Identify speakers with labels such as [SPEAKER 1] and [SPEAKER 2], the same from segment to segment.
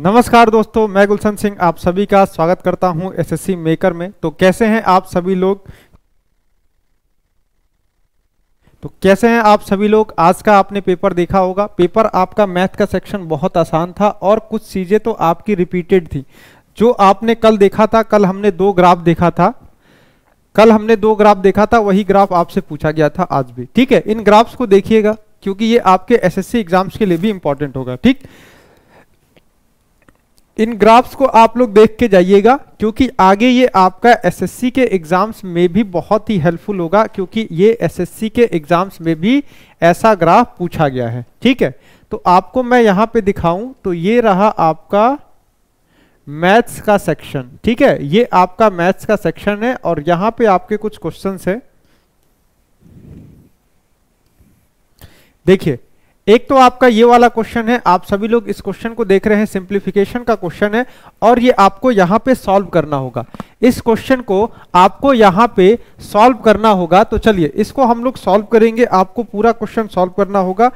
[SPEAKER 1] नमस्कार दोस्तों मैं गुलशन सिंह आप सभी का स्वागत करता हूं एसएससी मेकर में तो कैसे हैं आप सभी लोग तो कैसे हैं आप सभी लोग आज का आपने पेपर देखा होगा पेपर आपका मैथ का सेक्शन बहुत आसान था और कुछ चीज़ें तो आपकी रिपीटेड थी जो आपने कल देखा था कल हमने दो ग्राफ देखा था कल हमने दो ग्राफ देखा था वही ग्राफ आपसे पूछा गया था आज भी ठीक है इन ग्राफ्स को देखिएगा क्योंकि ये आपके एसएससी एग्जाम्स के लिए भी इंपॉर्टेंट होगा ठीक इन ग्राफ्स को आप लोग देख के जाइएगा क्योंकि आगे ये आपका एसएससी के एग्जाम्स में भी बहुत ही हेल्पफुल होगा क्योंकि ये एसएससी के एग्जाम्स में भी ऐसा ग्राफ पूछा गया है ठीक है तो आपको मैं यहां पे दिखाऊं तो ये रहा आपका मैथ्स का सेक्शन ठीक है ये आपका मैथ्स का सेक्शन है और यहाँ पे आपके कुछ क्वेश्चंस है देखिए एक तो आपका ये वाला क्वेश्चन है आप सभी लोग इस क्वेश्चन को देख रहे हैं सिंप्लीफिकेशन का क्वेश्चन है और ये आपको यहाँ पे सॉल्व करना होगा इस क्वेश्चन को आपको यहाँ पे सॉल्व करना होगा तो चलिए इसको हम लोग सॉल्व करेंगे आपको पूरा क्वेश्चन सॉल्व करना होगा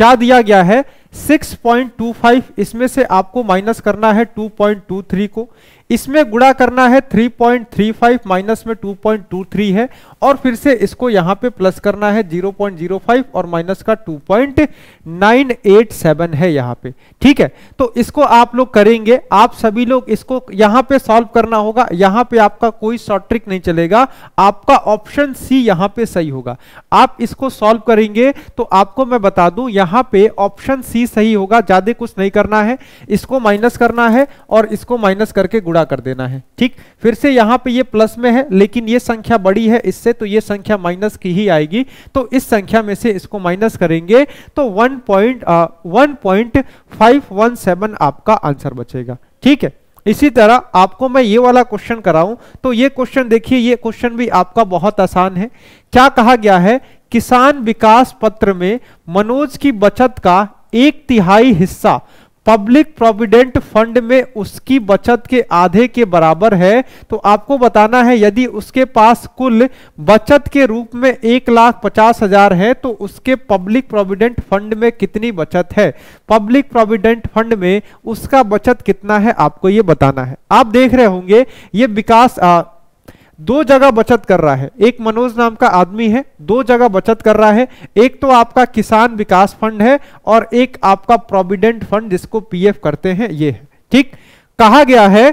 [SPEAKER 1] क्या दिया गया है 6.25 इसमें से आपको माइनस करना है 2.23 को इसमें गुड़ा करना है 3.35 माइनस में 2.23 है और फिर से इसको यहां पे प्लस करना है 0.05 और माइनस का 2.987 है यहां पे ठीक है तो इसको आप लोग करेंगे आप सभी लोग इसको यहां पे सॉल्व करना होगा यहां पे आपका कोई शॉर्ट ट्रिक नहीं चलेगा आपका ऑप्शन सी यहां पे सही होगा आप इसको सॉल्व करेंगे तो आपको मैं बता दूं यहां पे ऑप्शन सी सही होगा ज्यादा कुछ नहीं करना है इसको माइनस करना है और इसको माइनस करके गुणा गुणा कर देना है ठीक फिर से यहां पे ये प्लस में है लेकिन ये संख्या बड़ी है इससे तो ये संख्या माइनस की ही आएगी तो इस संख्या में से इसको माइनस करेंगे तो one point one point five one seven आपका आंसर बचेगा ठीक है इसी तरह आपको मैं ये वाला क्वेश्चन कराऊं तो ये क्वेश्चन देखिए ये क्वेश्चन भी आपका बहुत आसान है क्या कहा गया है किसान विकास पत्र में मनोज की बचत का एक तिहाई हिस्सा पब्लिक प्रोविडेंट फंड में उसकी बचत के आधे के बराबर है तो आपको बताना है यदि उसके पास कुल बचत के रूप में एक लाख पचास हजार है तो उसके पब्लिक प्रोविडेंट फंड में कितनी बचत है पब्लिक प्रोविडेंट फंड में उसका बचत कितना है आपको ये बताना है आप देख रहे होंगे ये विकास दो जगह बचत कर रहा है एक मनोज नाम का आदमी है दो जगह बचत कर रहा है एक तो आपका किसान विकास फंड है और एक आपका प्रोविडेंट फंड जिसको पीएफ करते हैं ये है ठीक कहा गया है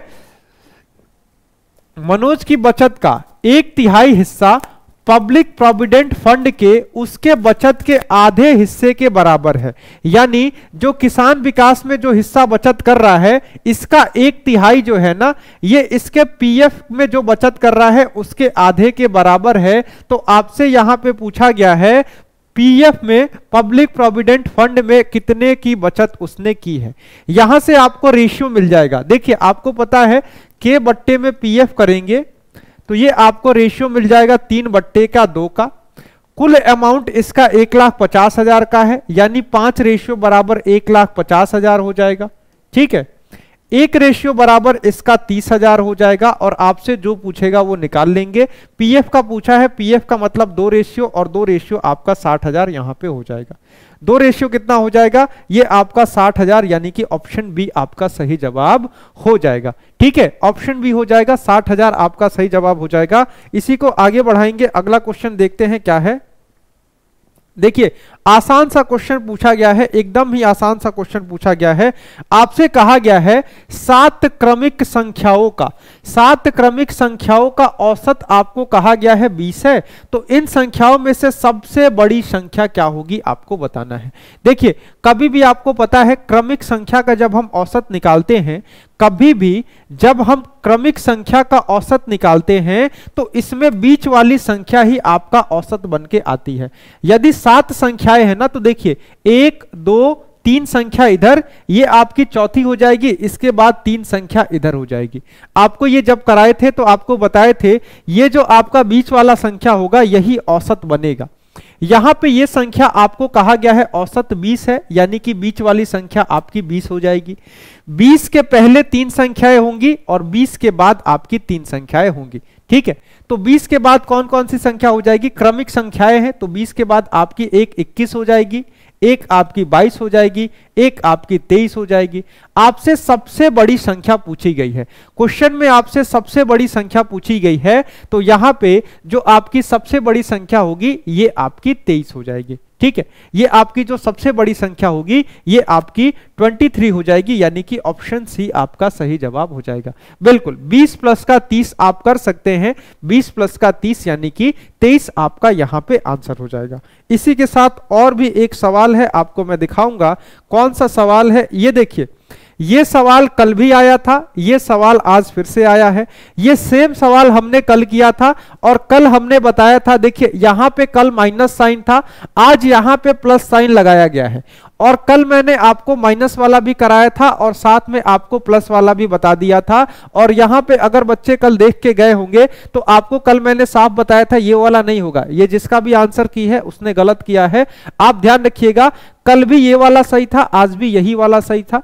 [SPEAKER 1] मनोज की बचत का एक तिहाई हिस्सा पब्लिक प्रोविडेंट फंड के उसके बचत के आधे हिस्से के बराबर है यानी जो किसान विकास में जो हिस्सा बचत कर रहा है इसका एक तिहाई जो है ना ये इसके पीएफ में जो बचत कर रहा है उसके आधे के बराबर है तो आपसे यहां पे पूछा गया है पीएफ में पब्लिक प्रोविडेंट फंड में कितने की बचत उसने की है यहां से आपको रेशियो मिल जाएगा देखिए आपको पता है के बट्टे में पीएफ करेंगे तो ये आपको रेशियो मिल जाएगा तीन बट्टे का दो का कुल अमाउंट इसका एक लाख पचास हजार का है यानी पांच रेशियो बराबर एक लाख पचास हजार हो जाएगा ठीक है एक रेशियो बराबर इसका तीस हजार हो जाएगा और आपसे जो पूछेगा वो निकाल लेंगे पीएफ का पूछा है पीएफ का मतलब दो रेशियो और दो रेशियो आपका साठ हजार यहां पर हो जाएगा दो रेशियो कितना हो जाएगा ये आपका साठ हजार यानी कि ऑप्शन बी आपका सही जवाब हो जाएगा ठीक है ऑप्शन बी हो जाएगा साठ हजार आपका सही जवाब हो जाएगा इसी को आगे बढ़ाएंगे अगला क्वेश्चन देखते हैं क्या है देखिए आसान सा क्वेश्चन पूछा गया है एकदम ही आसान सा क्वेश्चन पूछा गया है आपसे कहा गया है सात क्रमिक संख्याओं का सात क्रमिक संख्याओं का औसत आपको कहा गया है बीस है तो इन संख्याओं में से सबसे बड़ी संख्या क्या होगी आपको बताना है देखिए कभी भी आपको पता है क्रमिक संख्या का जब हम औसत निकालते हैं कभी भी जब हम क्रमिक संख्या का औसत निकालते हैं तो इसमें बीच वाली संख्या ही आपका औसत बन के आती है यदि सात संख्या संख्याएं हैं ना तो देखिए एक दो तीन संख्या इधर ये आपकी चौथी हो जाएगी इसके बाद तीन संख्या इधर हो जाएगी आपको ये जब कराए थे तो आपको बताए थे ये जो आपका बीच वाला संख्या होगा यही औसत बनेगा यहां पे ये संख्या आपको कहा गया है औसत 20 है यानी कि बीच वाली संख्या आपकी 20 हो जाएगी 20 के पहले तीन संख्याएं होंगी और 20 के बाद आपकी तीन संख्याएं होंगी ठीक है तो 20 के बाद कौन कौन सी संख्या हो जाएगी क्रमिक संख्याएं हैं तो 20 के बाद आपकी एक 21 हो जाएगी एक आपकी 22 हो जाएगी एक आपकी 23 हो जाएगी आपसे सबसे बड़ी संख्या पूछी गई है क्वेश्चन में आपसे सबसे बड़ी संख्या पूछी गई है तो यहां पे जो आपकी सबसे बड़ी संख्या होगी ये आपकी 23 हो जाएगी ठीक है ये आपकी जो सबसे बड़ी संख्या होगी ये आपकी 23 हो जाएगी यानी कि ऑप्शन सी आपका सही जवाब हो जाएगा बिल्कुल 20 प्लस का 30 आप कर सकते हैं 20 प्लस का 30 यानी कि 23 आपका यहां पे आंसर हो जाएगा इसी के साथ और भी एक सवाल है आपको मैं दिखाऊंगा कौन सा सवाल है ये देखिए ये सवाल कल भी आया था ये सवाल आज फिर से आया है ये सेम सवाल हमने कल किया था और कल हमने बताया था देखिए यहां पे कल माइनस साइन था आज यहां पे प्लस साइन लगाया गया है और कल मैंने आपको माइनस वाला भी कराया था और साथ में आपको प्लस वाला भी बता दिया था और यहां पे अगर बच्चे कल देख के गए होंगे तो आपको कल मैंने साफ बताया था ये वाला नहीं होगा ये जिसका भी आंसर की है उसने गलत किया है आप ध्यान रखिएगा कल भी ये वाला सही था आज भी यही वाला सही था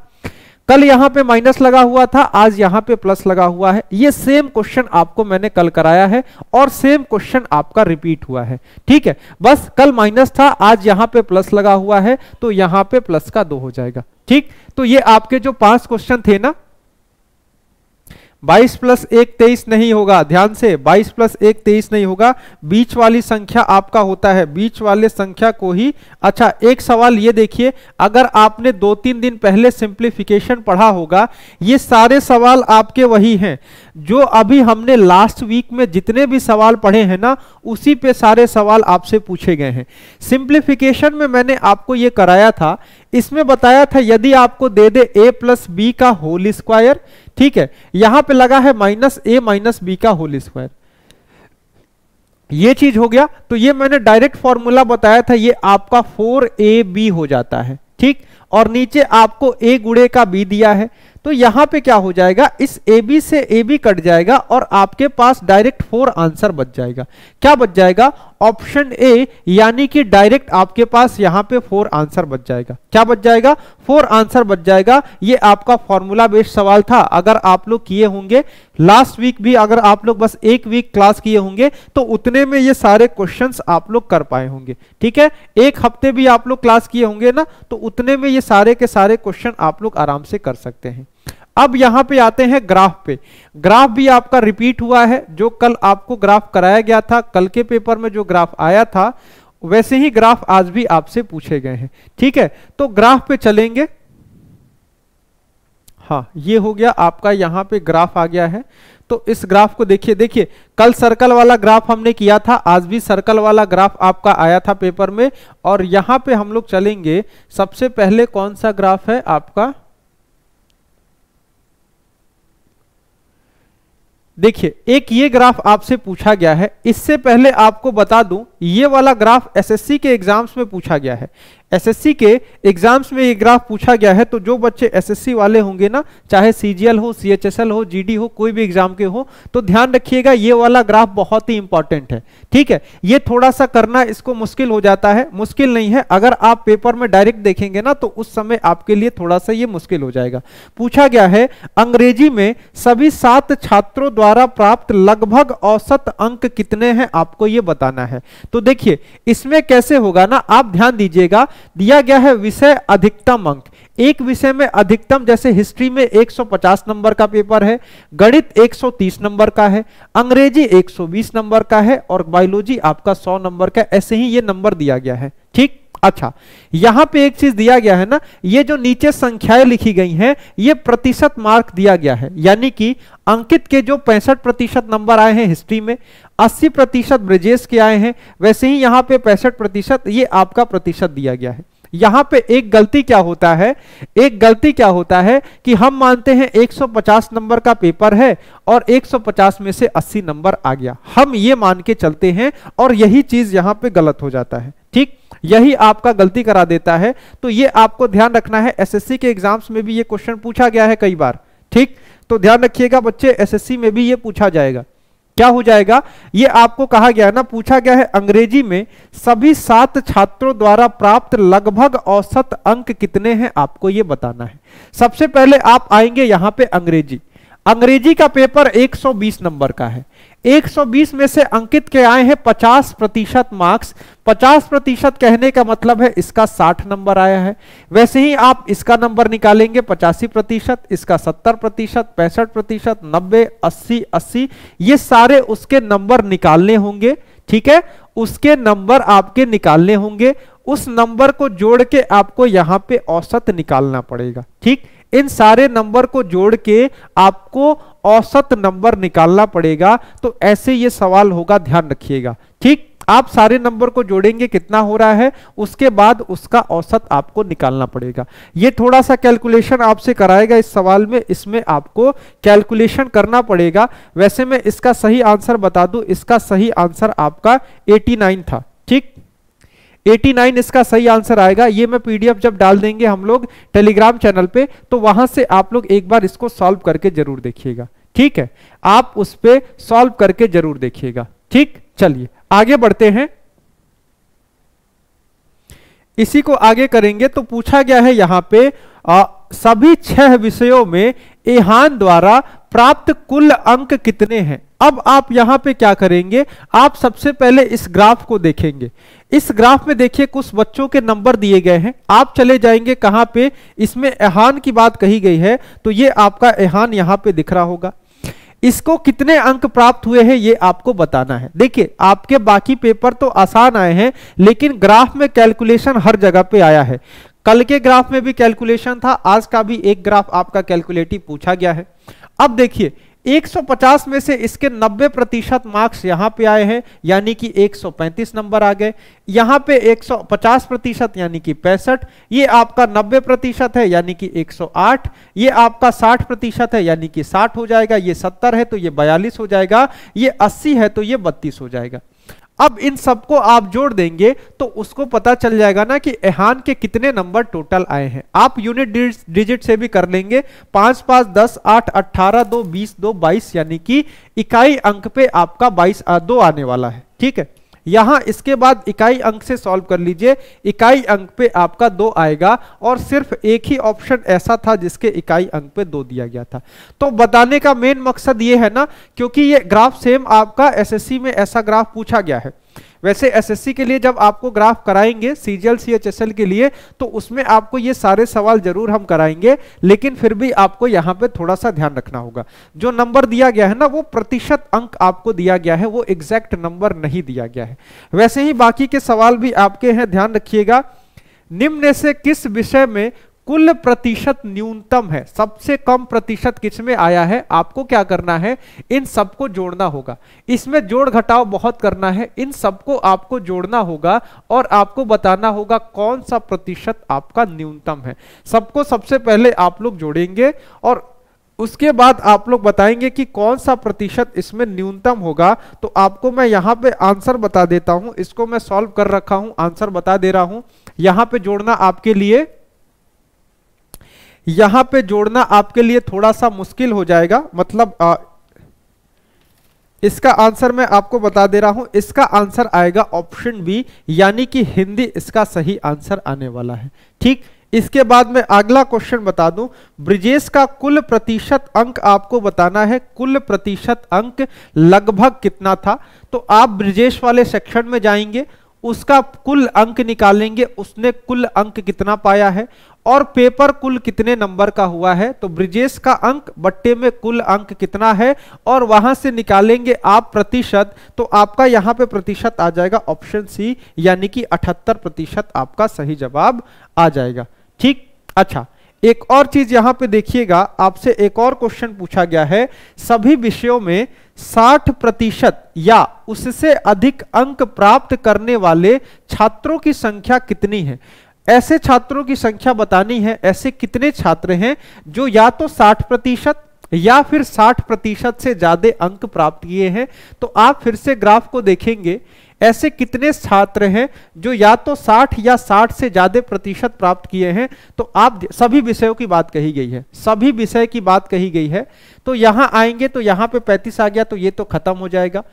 [SPEAKER 1] कल यहां पे माइनस लगा हुआ था आज यहां पे प्लस लगा हुआ है ये सेम क्वेश्चन आपको मैंने कल कराया है और सेम क्वेश्चन आपका रिपीट हुआ है ठीक है बस कल माइनस था आज यहां पे प्लस लगा हुआ है तो यहां पे प्लस का दो हो जाएगा ठीक तो ये आपके जो पांच क्वेश्चन थे ना बाईस प्लस एक तेईस नहीं होगा ध्यान से बाईस प्लस एक तेईस नहीं होगा बीच वाली संख्या आपका होता है बीच वाले संख्या को ही अच्छा एक सवाल ये देखिए अगर आपने दो तीन दिन पहले सिंप्लीफिकेशन पढ़ा होगा ये सारे सवाल आपके वही हैं जो अभी हमने लास्ट वीक में जितने भी सवाल पढ़े हैं ना उसी पे सारे सवाल आपसे पूछे गए हैं सिंप्लीफिकेशन में मैंने आपको ये कराया था इसमें बताया था यदि आपको दे दे ए प्लस बी का होल स्क्वायर ठीक है यहां पे लगा है माइनस ए माइनस बी का होल स्क्वायर ये चीज हो गया तो ये मैंने डायरेक्ट फॉर्मूला बताया था ये आपका फोर ए बी हो जाता है ठीक और नीचे आपको ए गुड़े का बी दिया है तो यहां पे क्या हो जाएगा इस ए बी से ए बी कट जाएगा और आपके पास डायरेक्ट फोर आंसर बच जाएगा क्या बच जाएगा ऑप्शन ए यानी कि डायरेक्ट आपके पास यहां पे फोर आंसर बच जाएगा क्या बच जाएगा फोर आंसर बच जाएगा ये आपका फॉर्मूला बेस्ड सवाल था अगर आप लोग किए होंगे लास्ट वीक भी अगर आप लोग बस एक वीक क्लास किए होंगे तो उतने में ये सारे क्वेश्चंस आप लोग कर पाए होंगे ठीक है एक हफ्ते भी आप लोग क्लास किए होंगे ना तो उतने में ये सारे के सारे क्वेश्चन आप लोग आराम से कर सकते हैं अब यहां पे आते हैं ग्राफ पे ग्राफ भी आपका रिपीट हुआ है जो कल आपको ग्राफ कराया गया था कल के पेपर में जो ग्राफ आया था वैसे ही ग्राफ आज भी आपसे पूछे गए हैं ठीक है तो ग्राफ पे चलेंगे हाँ ये हो गया आपका यहां पे ग्राफ आ गया है तो इस ग्राफ को देखिए देखिए कल सर्कल वाला ग्राफ हमने किया था आज भी सर्कल वाला ग्राफ आपका आया था पेपर में और यहां पे हम लोग चलेंगे सबसे पहले कौन सा ग्राफ है आपका देखिए एक ये ग्राफ आपसे पूछा गया है इससे पहले आपको बता दूं ये वाला ग्राफ एसएससी के एग्जाम्स में पूछा गया है एसएससी के एग्जाम्स में ये ग्राफ पूछा गया है तो जो बच्चे एसएससी वाले होंगे ना चाहे सीजीएल हो सीएचएसएल हो जीडी हो कोई भी एग्जाम के हो तो ध्यान रखिएगा ये वाला ग्राफ बहुत ही इंपॉर्टेंट है ठीक है ये थोड़ा सा करना इसको मुश्किल हो जाता है मुश्किल नहीं है अगर आप पेपर में डायरेक्ट देखेंगे ना तो उस समय आपके लिए थोड़ा सा ये मुश्किल हो जाएगा पूछा गया है अंग्रेजी में सभी सात छात्रों द्वारा प्राप्त लगभग औसत अंक कितने हैं आपको ये बताना है तो देखिए इसमें कैसे होगा ना आप ध्यान दीजिएगा दिया गया है विषय अधिकतम अंक एक विषय में अधिकतम जैसे हिस्ट्री में 150 नंबर का पेपर है गणित 130 नंबर का है अंग्रेजी 120 नंबर का है और बायोलॉजी आपका 100 नंबर का ऐसे ही ये नंबर दिया गया है ठीक अच्छा यहां पे एक चीज दिया गया है ना ये जो नीचे संख्याएं लिखी गई हैं ये प्रतिशत मार्क दिया गया है यानी कि अंकित के जो पैंसठ प्रतिशत नंबर आए हैं हिस्ट्री में अस्सी प्रतिशत ब्रिजेस के आए हैं वैसे ही यहां पे पैंसठ प्रतिशत ये आपका प्रतिशत दिया गया है यहां पे एक गलती क्या होता है एक गलती क्या होता है कि हम मानते हैं 150 नंबर का पेपर है और 150 में से 80 नंबर आ गया हम ये मान के चलते हैं और यही चीज यहां पे गलत हो जाता है ठीक यही आपका गलती करा देता है तो ये आपको ध्यान रखना है एसएससी के एग्जाम्स में भी ये क्वेश्चन पूछा गया है कई बार ठीक तो ध्यान रखिएगा बच्चे एस में भी ये पूछा जाएगा क्या हो जाएगा ये आपको कहा गया ना पूछा गया है अंग्रेजी में सभी सात छात्रों द्वारा प्राप्त लगभग औसत अंक कितने हैं आपको ये बताना है सबसे पहले आप आएंगे यहां पे अंग्रेजी अंग्रेजी का पेपर 120 नंबर का है 120 में से अंकित के आए हैं 50 प्रतिशत मार्क्स 50 प्रतिशत कहने का मतलब है इसका 60 नंबर आया है वैसे ही आप इसका नंबर निकालेंगे पचासी प्रतिशत इसका 70 प्रतिशत पैंसठ प्रतिशत नब्बे अस्सी अस्सी ये सारे उसके नंबर निकालने होंगे ठीक है उसके नंबर आपके निकालने होंगे उस नंबर को जोड़ के आपको यहां पे औसत निकालना पड़ेगा ठीक इन सारे नंबर को जोड़ के आपको औसत नंबर निकालना पड़ेगा तो ऐसे ये सवाल होगा ध्यान रखिएगा ठीक आप सारे नंबर को जोड़ेंगे कितना हो रहा है उसके बाद उसका औसत आपको निकालना पड़ेगा ये थोड़ा सा कैलकुलेशन आपसे कराएगा इस सवाल में इसमें आपको कैलकुलेशन करना पड़ेगा वैसे मैं इसका सही आंसर बता दूं इसका सही आंसर आपका 89 था 89 इसका सही आंसर आएगा ये मैं पीडीएफ जब डाल देंगे हम लोग टेलीग्राम चैनल पे तो वहां से आप लोग एक बार इसको सॉल्व करके जरूर देखिएगा ठीक है आप उस पर सॉल्व करके जरूर देखिएगा ठीक चलिए आगे बढ़ते हैं इसी को आगे करेंगे तो पूछा गया है यहां पे आ, सभी छह विषयों में एहान द्वारा प्राप्त कुल अंक कितने हैं अब आप यहां पे क्या करेंगे आप सबसे पहले इस ग्राफ को देखेंगे इस ग्राफ में देखिए कुछ बच्चों के नंबर दिए गए हैं आप चले जाएंगे कहां पे इसमें एहान की बात कही गई है तो ये आपका एहान यहां पे दिख रहा होगा इसको कितने अंक प्राप्त हुए हैं ये आपको बताना है देखिए आपके बाकी पेपर तो आसान आए हैं लेकिन ग्राफ में कैलकुलेशन हर जगह पे आया है कल के ग्राफ में भी कैलकुलेशन था आज का भी एक ग्राफ आपका कैलकुलेटिव पूछा गया है अब देखिए 150 में से इसके 90 प्रतिशत मार्क्स यहां पे आए हैं यानी कि 135 नंबर आ गए यहां पे 150 प्रतिशत यानी कि पैंसठ ये आपका 90 प्रतिशत है यानी कि 108 ये आपका 60 प्रतिशत है यानी कि 60 हो जाएगा ये 70 है तो ये 42 हो जाएगा ये 80 है तो ये 32 हो जाएगा अब इन सबको आप जोड़ देंगे तो उसको पता चल जाएगा ना कि एहान के कितने नंबर टोटल आए हैं आप यूनिट डिजिट से भी कर लेंगे पांच पांच दस आठ अट्ठारह दो बीस दो बाईस यानी कि इकाई अंक पे आपका बाईस दो आने वाला है ठीक है यहां इसके बाद इकाई अंक से सॉल्व कर लीजिए इकाई अंक पे आपका दो आएगा और सिर्फ एक ही ऑप्शन ऐसा था जिसके इकाई अंक पे दो दिया गया था तो बताने का मेन मकसद ये है ना क्योंकि ये ग्राफ सेम आपका एसएससी में ऐसा ग्राफ पूछा गया है वैसे एसएससी के लिए जब आपको ग्राफ कराएंगे सीजीएल सीएचएसएल के लिए तो उसमें आपको ये सारे सवाल जरूर हम कराएंगे लेकिन फिर भी आपको यहाँ पे थोड़ा सा ध्यान रखना होगा जो नंबर दिया गया है ना वो प्रतिशत अंक आपको दिया गया है वो एग्जैक्ट नंबर नहीं दिया गया है वैसे ही बाकी के सवाल भी आपके हैं ध्यान रखिएगा निम्न से किस विषय में कुल प्रतिशत न्यूनतम है सबसे कम प्रतिशत किसमें आया है आपको क्या करना है इन सबको जोड़ना होगा इसमें जोड़ घटाव बहुत करना है इन सबको आपको जोड़ना होगा और आपको बताना होगा कौन सा प्रतिशत आपका न्यूनतम है सबको सबसे पहले आप लोग जोड़ेंगे और उसके बाद आप लोग बताएंगे कि कौन सा प्रतिशत इसमें न्यूनतम होगा तो आपको मैं यहाँ पे आंसर बता देता हूँ इसको मैं सॉल्व कर रखा हूँ आंसर बता दे रहा हूँ यहाँ पे जोड़ना आपके लिए यहां पे जोड़ना आपके लिए थोड़ा सा मुश्किल हो जाएगा मतलब आ, इसका आंसर मैं आपको बता दे रहा हूं इसका आंसर आएगा ऑप्शन बी यानी कि हिंदी इसका सही आंसर आने वाला है ठीक इसके बाद में अगला क्वेश्चन बता दूं ब्रिजेश का कुल प्रतिशत अंक आपको बताना है कुल प्रतिशत अंक लगभग कितना था तो आप ब्रिजेश वाले सेक्शन में जाएंगे उसका कुल अंक निकालेंगे उसने कुल अंक कितना पाया है और पेपर कुल कितने नंबर का हुआ है तो ब्रिजेश का अंक बट्टे में कुल अंक कितना है और वहां से निकालेंगे आप प्रतिशत तो आपका यहां पे प्रतिशत आ जाएगा ऑप्शन सी यानी कि 78 प्रतिशत आपका सही जवाब आ जाएगा ठीक अच्छा एक और चीज यहां पे देखिएगा आपसे एक और क्वेश्चन पूछा गया है सभी विषयों में 60 प्रतिशत या उससे अधिक अंक प्राप्त करने वाले छात्रों की संख्या कितनी है ऐसे छात्रों की संख्या बतानी है ऐसे कितने छात्र हैं जो या तो 60 प्रतिशत या फिर 60 प्रतिशत से ज्यादा अंक प्राप्त किए हैं तो आप फिर से ग्राफ को देखेंगे ऐसे कितने छात्र हैं जो या तो 60 या 60 से ज्यादा प्रतिशत प्राप्त किए हैं तो आप सभी विषयों की बात कही गई है सभी विषय की बात कही गई है तो यहां आएंगे तो यहां पे 35 आ गया तो ये तो खत्म हो जाएगा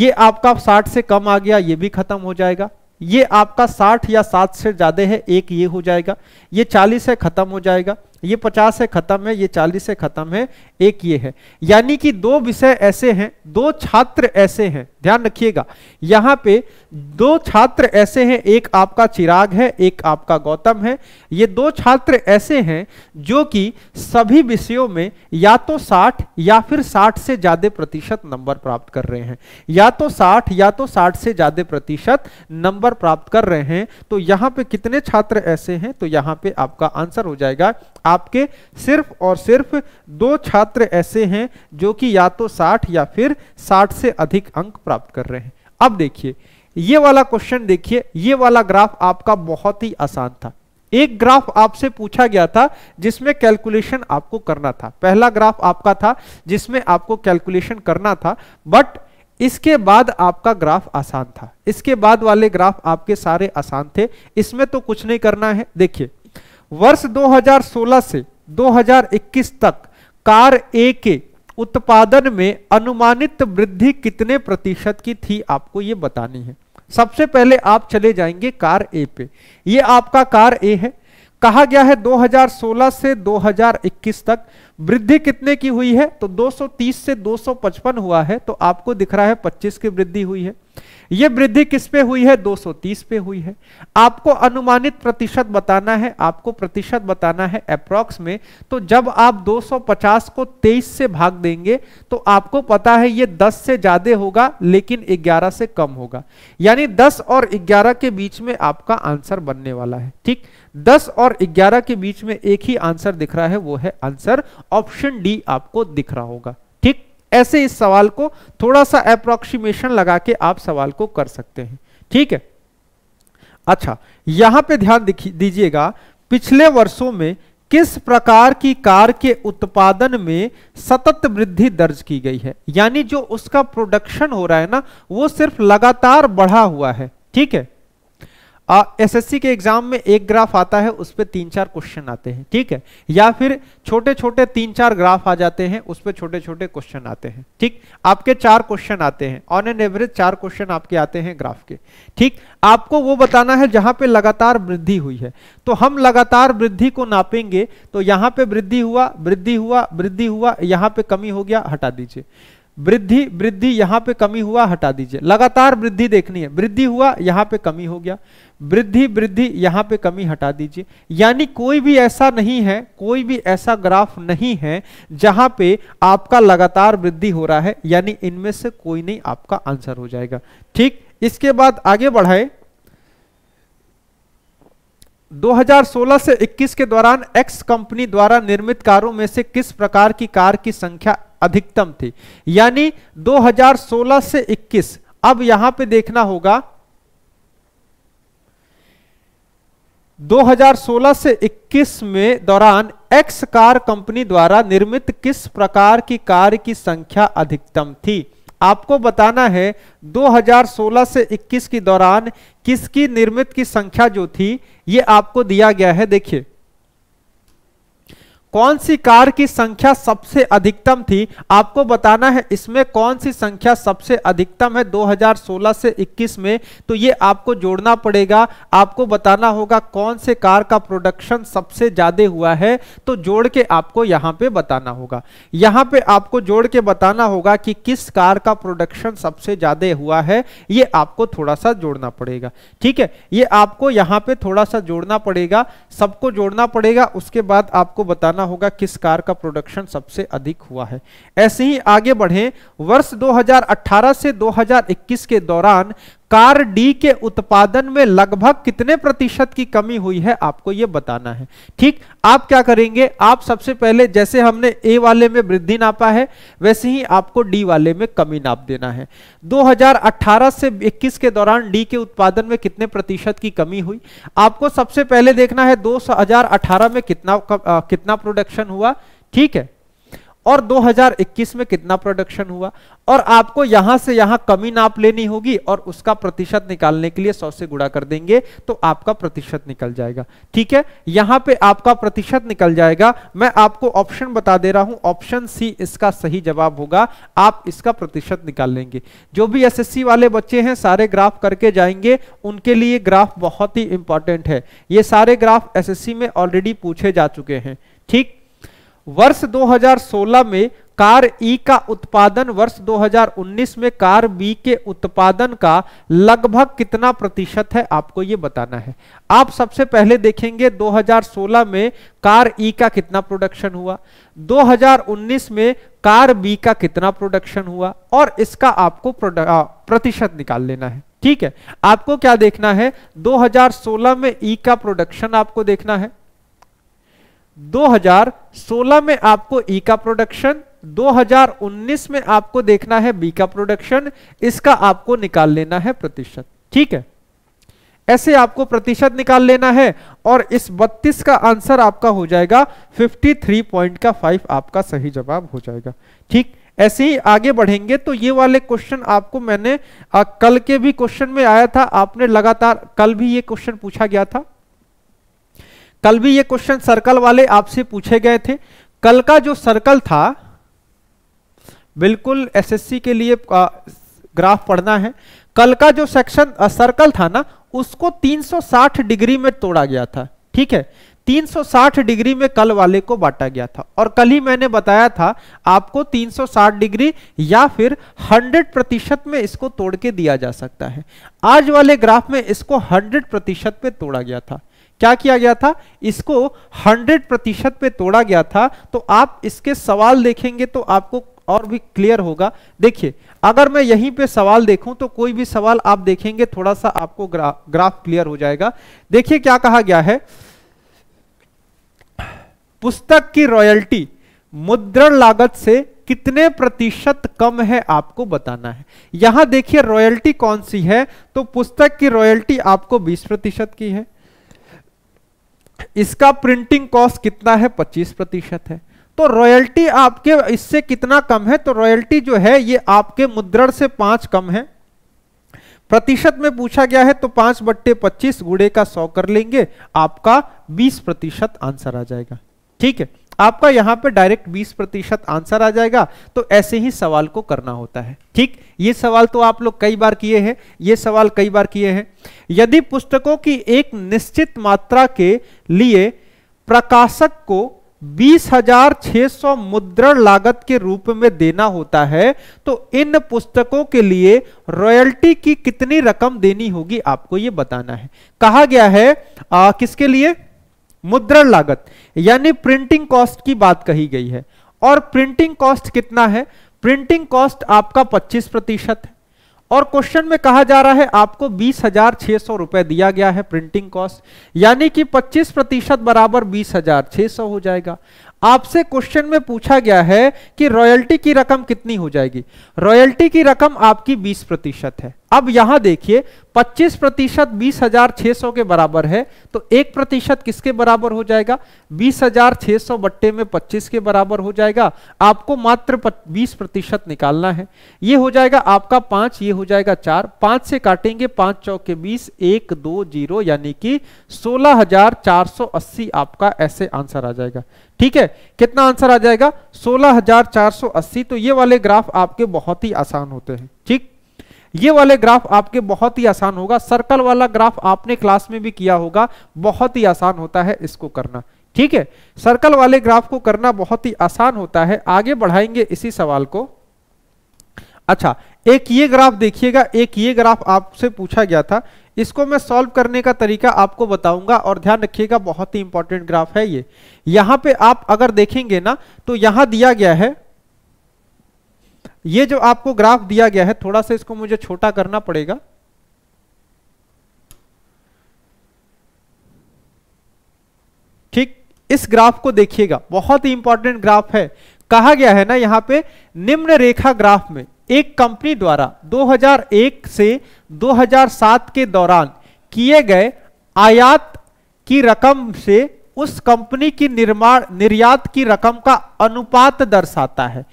[SPEAKER 1] ये आपका 60 से कम आ गया ये भी खत्म हो जाएगा ये आपका 60 या 60 से ज्यादा है एक ये हो जाएगा ये 40 है खत्म हो जाएगा ये पचास से खत्म है ये चालीस से खत्म है एक ये है यानी कि दो विषय ऐसे हैं दो छात्र ऐसे हैं ध्यान रखिएगा यहाँ पे दो छात्र ऐसे हैं एक आपका चिराग है एक आपका गौतम है ये दो छात्र ऐसे हैं जो कि सभी विषयों में या तो 60 या फिर 60 से ज्यादा प्रतिशत नंबर प्राप्त कर रहे हैं या तो 60 या तो 60 से ज्यादा प्रतिशत नंबर प्राप्त कर रहे हैं तो यहाँ पे कितने छात्र ऐसे हैं तो यहाँ पे आपका आंसर हो जाएगा आपके सिर्फ और सिर्फ दो छात्र ऐसे हैं जो कि या तो 60 या फिर 60 से अधिक अंक प्राप्त कर रहे हैं अब देखिए ये वाला क्वेश्चन देखिए ये वाला ग्राफ आपका बहुत ही आसान था एक ग्राफ आपसे पूछा गया था जिसमें कैलकुलेशन आपको करना था पहला ग्राफ आपका था जिसमें आपको कैलकुलेशन करना था बट इसके बाद आपका ग्राफ आसान था इसके बाद वाले ग्राफ आपके सारे आसान थे इसमें तो कुछ नहीं करना है देखिए वर्ष 2016 से 2021 तक कार ए के उत्पादन में अनुमानित वृद्धि कितने प्रतिशत की थी आपको ये बतानी है सबसे पहले आप चले जाएंगे कार ए पे ये आपका कार ए है कहा गया है 2016 से 2021 तक वृद्धि कितने की हुई है तो 230 से 255 हुआ है तो आपको दिख रहा है 25 की वृद्धि हुई है यह वृद्धि किस पे हुई है 230 पे हुई है आपको अनुमानित प्रतिशत बताना है आपको प्रतिशत बताना है अप्रॉक्स में तो जब आप 250 को 23 से भाग देंगे तो आपको पता है ये 10 से ज्यादा होगा लेकिन 11 से कम होगा यानी 10 और 11 के बीच में आपका आंसर बनने वाला है ठीक 10 और 11 के बीच में एक ही आंसर दिख रहा है वो है आंसर ऑप्शन डी आपको दिख रहा होगा ऐसे इस सवाल को थोड़ा सा अप्रोक्सीमेशन लगा के आप सवाल को कर सकते हैं ठीक है अच्छा यहां पे ध्यान दीजिएगा पिछले वर्षों में किस प्रकार की कार के उत्पादन में सतत वृद्धि दर्ज की गई है यानी जो उसका प्रोडक्शन हो रहा है ना वो सिर्फ लगातार बढ़ा हुआ है ठीक है एसएससी के एग्जाम में एक ग्राफ आता है उस पर तीन चार क्वेश्चन आते हैं ठीक है या फिर छोटे छोटे तीन चार ग्राफ आ जाते हैं उस पर छोटे छोटे क्वेश्चन आते हैं ठीक आपके चार क्वेश्चन आते हैं ऑन एन एवरेज चार क्वेश्चन आपके आते हैं ग्राफ के ठीक आपको वो बताना है जहां पे लगातार वृद्धि हुई है तो हम लगातार वृद्धि को नापेंगे तो यहां पे वृद्धि हुआ वृद्धि हुआ वृद्धि हुआ यहां पे कमी हो गया हटा दीजिए वृद्धि वृद्धि यहां पे कमी हुआ हटा दीजिए लगातार वृद्धि देखनी है वृद्धि हुआ यहां पे कमी हो गया वृद्धि वृद्धि यहां पे कमी हटा दीजिए यानी कोई भी ऐसा नहीं है कोई भी ऐसा ग्राफ नहीं है जहां पे आपका लगातार वृद्धि हो रहा है यानी इनमें से कोई नहीं आपका आंसर हो जाएगा ठीक इसके बाद आगे बढ़ाए 2016 से 21 के दौरान एक्स कंपनी द्वारा निर्मित कारों में से किस प्रकार की कार की संख्या अधिकतम थी यानी 2016 से 21 अब यहां पे देखना होगा 2016 से 21 में दौरान एक्स कार कंपनी द्वारा निर्मित किस प्रकार की कार की संख्या अधिकतम थी आपको बताना है 2016 से 21 के दौरान किसकी निर्मित की संख्या जो थी ये आपको दिया गया है देखिए कौन सी कार की संख्या सबसे अधिकतम थी आपको बताना है इसमें कौन सी संख्या सबसे अधिकतम है 2016 से 21 में तो ये आपको जोड़ना पड़ेगा आपको बताना होगा कौन से कार का प्रोडक्शन सबसे ज्यादा हुआ है तो जोड़ के आपको यहाँ पे बताना होगा यहाँ पे आपको जोड़ के बताना होगा कि किस कार का प्रोडक्शन सबसे ज्यादा हुआ है ये आपको थोड़ा सा जोड़ना पड़ेगा ठीक है ये आपको यहाँ पे थोड़ा सा जोड़ना पड़ेगा सबको जोड़ना पड़ेगा उसके बाद आपको बताना बताना होगा किस कार का प्रोडक्शन सबसे अधिक हुआ है ऐसे ही आगे बढ़े वर्ष 2018 से 2021 के दौरान कार डी के उत्पादन में लगभग कितने प्रतिशत की कमी हुई है आपको यह बताना है ठीक आप क्या करेंगे आप सबसे पहले जैसे हमने ए वाले में वृद्धि नापा है वैसे ही आपको डी वाले में कमी नाप देना है 2018 से 21 के दौरान डी के उत्पादन में कितने प्रतिशत की कमी हुई आपको सबसे पहले देखना है दो में कितना कितना प्रोडक्शन हुआ ठीक है और 2021 में कितना प्रोडक्शन हुआ और आपको यहां से यहां कमी नाप लेनी होगी और उसका प्रतिशत निकालने के लिए 100 से गुणा कर देंगे तो आपका प्रतिशत निकल जाएगा ठीक है यहां पे आपका प्रतिशत निकल जाएगा मैं आपको ऑप्शन बता दे रहा हूं ऑप्शन सी इसका सही जवाब होगा आप इसका प्रतिशत निकाल लेंगे जो भी एस वाले बच्चे हैं सारे ग्राफ करके जाएंगे उनके लिए ग्राफ बहुत ही इंपॉर्टेंट है ये सारे ग्राफ एस में ऑलरेडी पूछे जा चुके हैं ठीक वर्ष 2016 में कार ई e का उत्पादन वर्ष 2019 में कार बी के उत्पादन का लगभग कितना प्रतिशत है आपको ये बताना है आप सबसे पहले देखेंगे 2016 में कार ई e का कितना प्रोडक्शन हुआ 2019 में कार बी का कितना प्रोडक्शन हुआ और इसका आपको प्रतिशत निकाल लेना है ठीक है आपको क्या देखना है 2016 में ई e का प्रोडक्शन आपको देखना है 2016 में आपको ई e का प्रोडक्शन 2019 में आपको देखना है बी का प्रोडक्शन इसका आपको निकाल लेना है प्रतिशत ठीक है ऐसे आपको प्रतिशत निकाल लेना है और इस 32 का आंसर आपका हो जाएगा 53 पॉइंट का 5 आपका सही जवाब हो जाएगा ठीक ऐसे ही आगे बढ़ेंगे तो ये वाले क्वेश्चन आपको मैंने आ, कल के भी क्वेश्चन में आया था आपने लगातार कल भी ये क्वेश्चन पूछा गया था कल भी ये क्वेश्चन सर्कल वाले आपसे पूछे गए थे कल का जो सर्कल था बिल्कुल एसएससी के लिए ग्राफ पढ़ना है कल का जो सेक्शन सर्कल था ना उसको 360 डिग्री में तोड़ा गया था ठीक है 360 डिग्री में कल वाले को बांटा गया था और कल ही मैंने बताया था आपको 360 डिग्री या फिर 100 प्रतिशत में इसको तोड़ के दिया जा सकता है आज वाले ग्राफ में इसको 100 प्रतिशत पे तोड़ा गया था क्या किया गया था इसको 100 प्रतिशत पे तोड़ा गया था तो आप इसके सवाल देखेंगे तो आपको और भी क्लियर होगा देखिए अगर मैं यहीं पे सवाल देखूं तो कोई भी सवाल आप देखेंगे थोड़ा सा आपको ग्रा, ग्राफ क्लियर हो जाएगा देखिए क्या कहा गया है पुस्तक की रॉयल्टी मुद्रण लागत से कितने प्रतिशत कम है आपको बताना है यहां देखिए रॉयल्टी कौन सी है तो पुस्तक की रॉयल्टी आपको 20 प्रतिशत की है इसका प्रिंटिंग कॉस्ट कितना है 25 प्रतिशत है तो रॉयल्टी आपके इससे कितना कम है तो रॉयल्टी जो है ये आपके मुद्रण से पांच कम है प्रतिशत में पूछा गया है तो पांच बट्टे पच्चीस गुड़े का सौ कर लेंगे आपका बीस प्रतिशत आंसर आ जाएगा ठीक है आपका यहां पे डायरेक्ट 20 प्रतिशत आंसर आ जाएगा तो ऐसे ही सवाल को करना होता है ठीक ये सवाल तो आप लोग कई बार किए हैं ये सवाल कई बार किए हैं यदि पुस्तकों की एक निश्चित मात्रा के लिए प्रकाशक को बीस हजार छह सौ मुद्रण लागत के रूप में देना होता है तो इन पुस्तकों के लिए रॉयल्टी की कितनी रकम देनी होगी आपको यह बताना है कहा गया है आ, किसके लिए मुद्रण लागत यानी प्रिंटिंग कॉस्ट की बात कही गई है और प्रिंटिंग कॉस्ट कितना है प्रिंटिंग कॉस्ट आपका 25 प्रतिशत है और क्वेश्चन में कहा जा रहा है आपको बीस हजार छह सौ रुपए दिया गया है प्रिंटिंग कॉस्ट यानी कि 25 प्रतिशत बराबर बीस हजार छह सौ हो जाएगा आपसे क्वेश्चन में पूछा गया है कि रॉयल्टी की रकम कितनी हो जाएगी रॉयल्टी की रकम आपकी 20 प्रतिशत है अब यहां देखिए 25 प्रतिशत बीस के बराबर है तो एक प्रतिशत किसके बराबर हो जाएगा बीस हजार छह सौ बट्टे में 25 के बराबर हो जाएगा आपको मात्र 20 प्रतिशत निकालना है ये हो जाएगा आपका पांच ये हो जाएगा चार पांच से काटेंगे पांच चौके बीस एक दो जीरो यानी कि 16,480 आपका ऐसे आंसर आ जाएगा ठीक है कितना आंसर आ जाएगा सोलह तो ये वाले ग्राफ आपके बहुत ही आसान होते हैं ठीक ये वाले ग्राफ आपके बहुत ही आसान होगा सर्कल वाला ग्राफ आपने क्लास में भी किया होगा बहुत ही आसान होता है इसको करना ठीक है सर्कल वाले ग्राफ को करना बहुत ही आसान होता है आगे बढ़ाएंगे इसी सवाल को अच्छा एक ये ग्राफ देखिएगा एक ये ग्राफ आपसे पूछा गया था इसको मैं सॉल्व करने का तरीका आपको बताऊंगा और ध्यान रखिएगा बहुत ही इंपॉर्टेंट ग्राफ है ये यहां पे आप अगर देखेंगे ना तो यहां दिया गया है ये जो आपको ग्राफ दिया गया है थोड़ा सा इसको मुझे छोटा करना पड़ेगा ठीक इस ग्राफ को देखिएगा बहुत ही इंपॉर्टेंट ग्राफ है कहा गया है ना यहां पे निम्न रेखा ग्राफ में एक कंपनी द्वारा 2001 से 2007 के दौरान किए गए आयात की रकम से उस कंपनी की निर्माण निर्यात की रकम का अनुपात दर्शाता है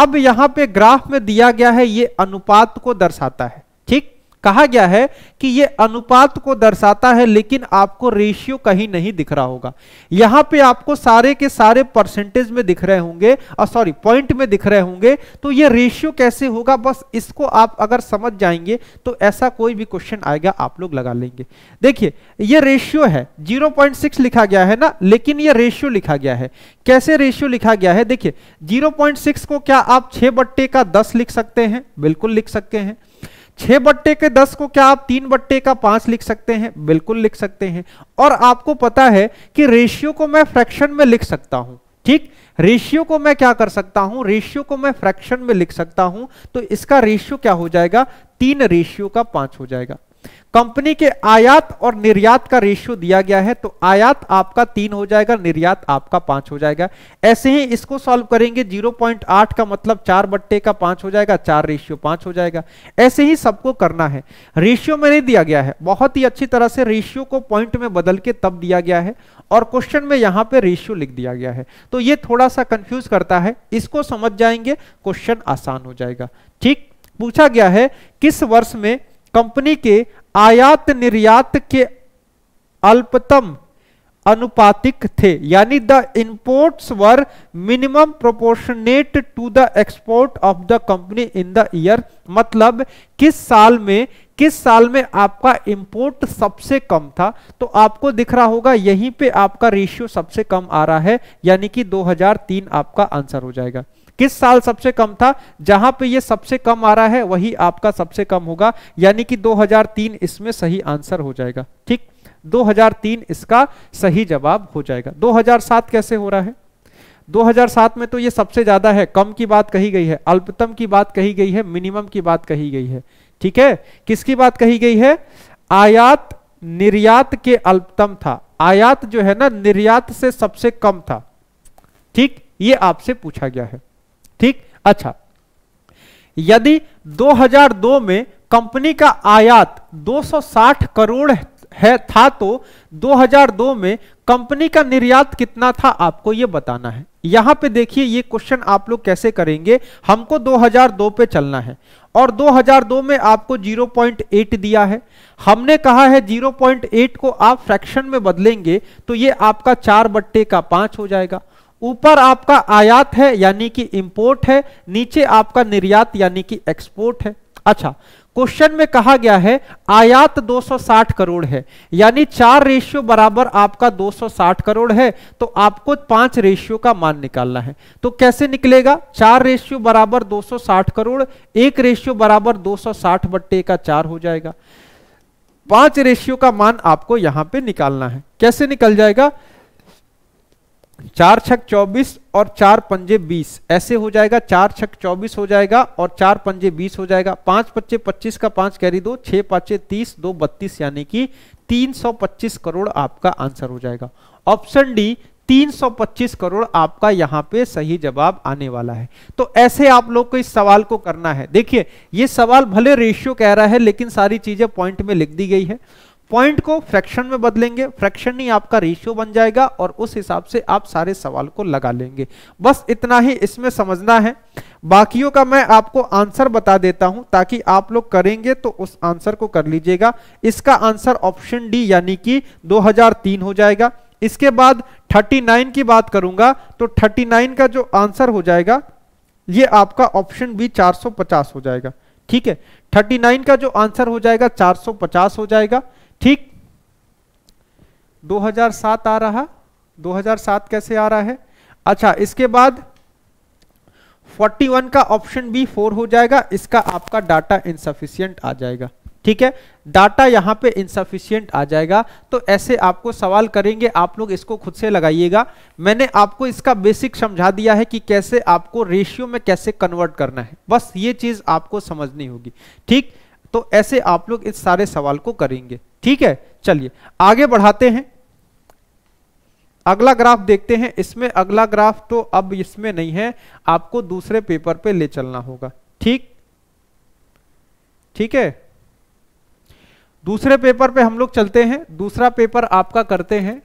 [SPEAKER 1] अब यहां पे ग्राफ में दिया गया है ये अनुपात को दर्शाता है ठीक कहा गया है कि यह अनुपात को दर्शाता है लेकिन आपको रेशियो कहीं नहीं दिख रहा होगा यहां पे आपको सारे के सारे परसेंटेज में दिख रहे होंगे और सॉरी पॉइंट में दिख रहे होंगे तो यह रेशियो कैसे होगा बस इसको आप अगर समझ जाएंगे तो ऐसा कोई भी क्वेश्चन आएगा आप लोग लगा लेंगे देखिए यह रेशियो है जीरो लिखा गया है ना लेकिन यह रेशियो लिखा गया है कैसे रेशियो लिखा गया है देखिए जीरो को क्या आप छे बट्टे का दस लिख सकते हैं बिल्कुल लिख सकते हैं छह बट्टे के दस को क्या आप तीन बट्टे का पांच लिख सकते हैं बिल्कुल लिख सकते हैं और आपको पता है कि रेशियो को मैं फ्रैक्शन में लिख सकता हूं ठीक रेशियो को मैं क्या कर सकता हूं रेशियो को मैं फ्रैक्शन में लिख सकता हूं तो इसका रेशियो क्या हो जाएगा तीन रेशियो का पांच हो जाएगा कंपनी के आयात और निर्यात का रेशियो दिया गया है तो आयात आपका तीन हो जाएगा निर्यात आपका पांच हो जाएगा ऐसे ही इसको सॉल्व करेंगे 0.8 का मतलब चार बट्टे का पांच हो जाएगा चार रेशियो पांच हो जाएगा ऐसे ही सबको करना है रेशियो में नहीं दिया गया है बहुत ही अच्छी तरह से रेशियो को पॉइंट में बदल के तब दिया गया है और क्वेश्चन में यहां पर रेशियो लिख दिया गया है तो ये थोड़ा सा कंफ्यूज करता है इसको समझ जाएंगे क्वेश्चन आसान हो जाएगा ठीक पूछा गया है किस वर्ष में कंपनी के आयात निर्यात के अल्पतम अनुपातिक थे यानी the imports were minimum proportionate to the export of the company in the year मतलब किस साल में किस साल में आपका इंपोर्ट सबसे कम था तो आपको दिख रहा होगा यहीं पे आपका रेशियो सबसे कम आ रहा है यानी कि 2003 आपका आंसर हो जाएगा किस साल सबसे कम था जहां पे ये सबसे कम आ रहा है वही आपका सबसे कम होगा यानी कि 2003 इसमें सही आंसर हो जाएगा ठीक 2003 इसका सही जवाब हो जाएगा 2007 कैसे हो रहा है 2007 में तो ये सबसे ज्यादा है कम की बात कही गई है अल्पतम की बात कही गई है मिनिमम की बात कही गई है ठीक है किसकी बात कही गई है आयात निर्यात के अल्पतम था आयात जो है ना निर्यात से सबसे कम था ठीक ये आपसे पूछा गया है ठीक अच्छा यदि 2002 में कंपनी का आयात 260 करोड़ है था तो 2002 में कंपनी का निर्यात कितना था आपको यह बताना है यहां पे देखिए ये क्वेश्चन आप लोग कैसे करेंगे हमको 2002 पे चलना है और 2002 में आपको 0.8 दिया है हमने कहा है 0.8 को आप फ्रैक्शन में बदलेंगे तो ये आपका चार बट्टे का पांच हो जाएगा ऊपर आपका आयात है यानी कि इंपोर्ट है नीचे आपका निर्यात यानी कि एक्सपोर्ट है अच्छा क्वेश्चन में कहा गया है आयात 260 करोड़ है यानी चार रेशियो बराबर आपका 260 करोड़ है तो आपको पांच रेशियो का मान निकालना है तो कैसे निकलेगा चार रेशियो बराबर 260 करोड़ एक रेशियो बराबर 260 बट्टे का चार हो जाएगा पांच रेशियो का मान आपको यहां पे निकालना है कैसे निकल जाएगा चार छक चौबीस और चार पंजे बीस ऐसे हो जाएगा चार छक चौबीस हो जाएगा और चार पंजे बीस हो जाएगा पांच पच्चे पच्चीस का पांच कैरी दो छह पांचे तीस दो बत्तीस यानी कि पच्चीस करोड़ आपका आंसर हो जाएगा ऑप्शन डी 325 करोड़ आपका यहां पे सही जवाब आने वाला है तो ऐसे आप लोग को इस सवाल को करना है देखिए ये सवाल भले रेशियो कह रहा है लेकिन सारी चीजें पॉइंट में लिख दी गई है पॉइंट को फ्रैक्शन में बदलेंगे फ्रैक्शन ही आपका रेशियो बन जाएगा और उस हिसाब से आप सारे सवाल को लगा लेंगे बस इतना ही इसमें समझना है बाकियों का मैं आपको आंसर बता देता हूं ताकि आप लोग करेंगे तो उस आंसर को कर लीजिएगा इसका आंसर ऑप्शन डी यानी कि 2003 हो जाएगा इसके बाद 39 की बात करूंगा तो 39 का जो आंसर हो जाएगा ये आपका ऑप्शन बी 450 हो जाएगा ठीक है 39 का जो आंसर हो जाएगा 450 हो जाएगा ठीक 2007 आ रहा 2007 कैसे आ रहा है अच्छा इसके बाद 41 का ऑप्शन बी फोर हो जाएगा इसका आपका डाटा इनसफिशियंट आ जाएगा ठीक है डाटा यहां पे इनसफिशियंट आ जाएगा तो ऐसे आपको सवाल करेंगे आप लोग इसको खुद से लगाइएगा मैंने आपको इसका बेसिक समझा दिया है कि कैसे आपको रेशियो में कैसे कन्वर्ट करना है बस ये चीज़ आपको समझनी होगी ठीक तो ऐसे आप लोग इस सारे सवाल को करेंगे ठीक है चलिए आगे बढ़ाते हैं अगला ग्राफ देखते हैं इसमें अगला ग्राफ तो अब इसमें नहीं है आपको दूसरे पेपर पे ले चलना होगा ठीक ठीक है दूसरे पेपर पे हम लोग चलते हैं दूसरा पेपर आपका करते हैं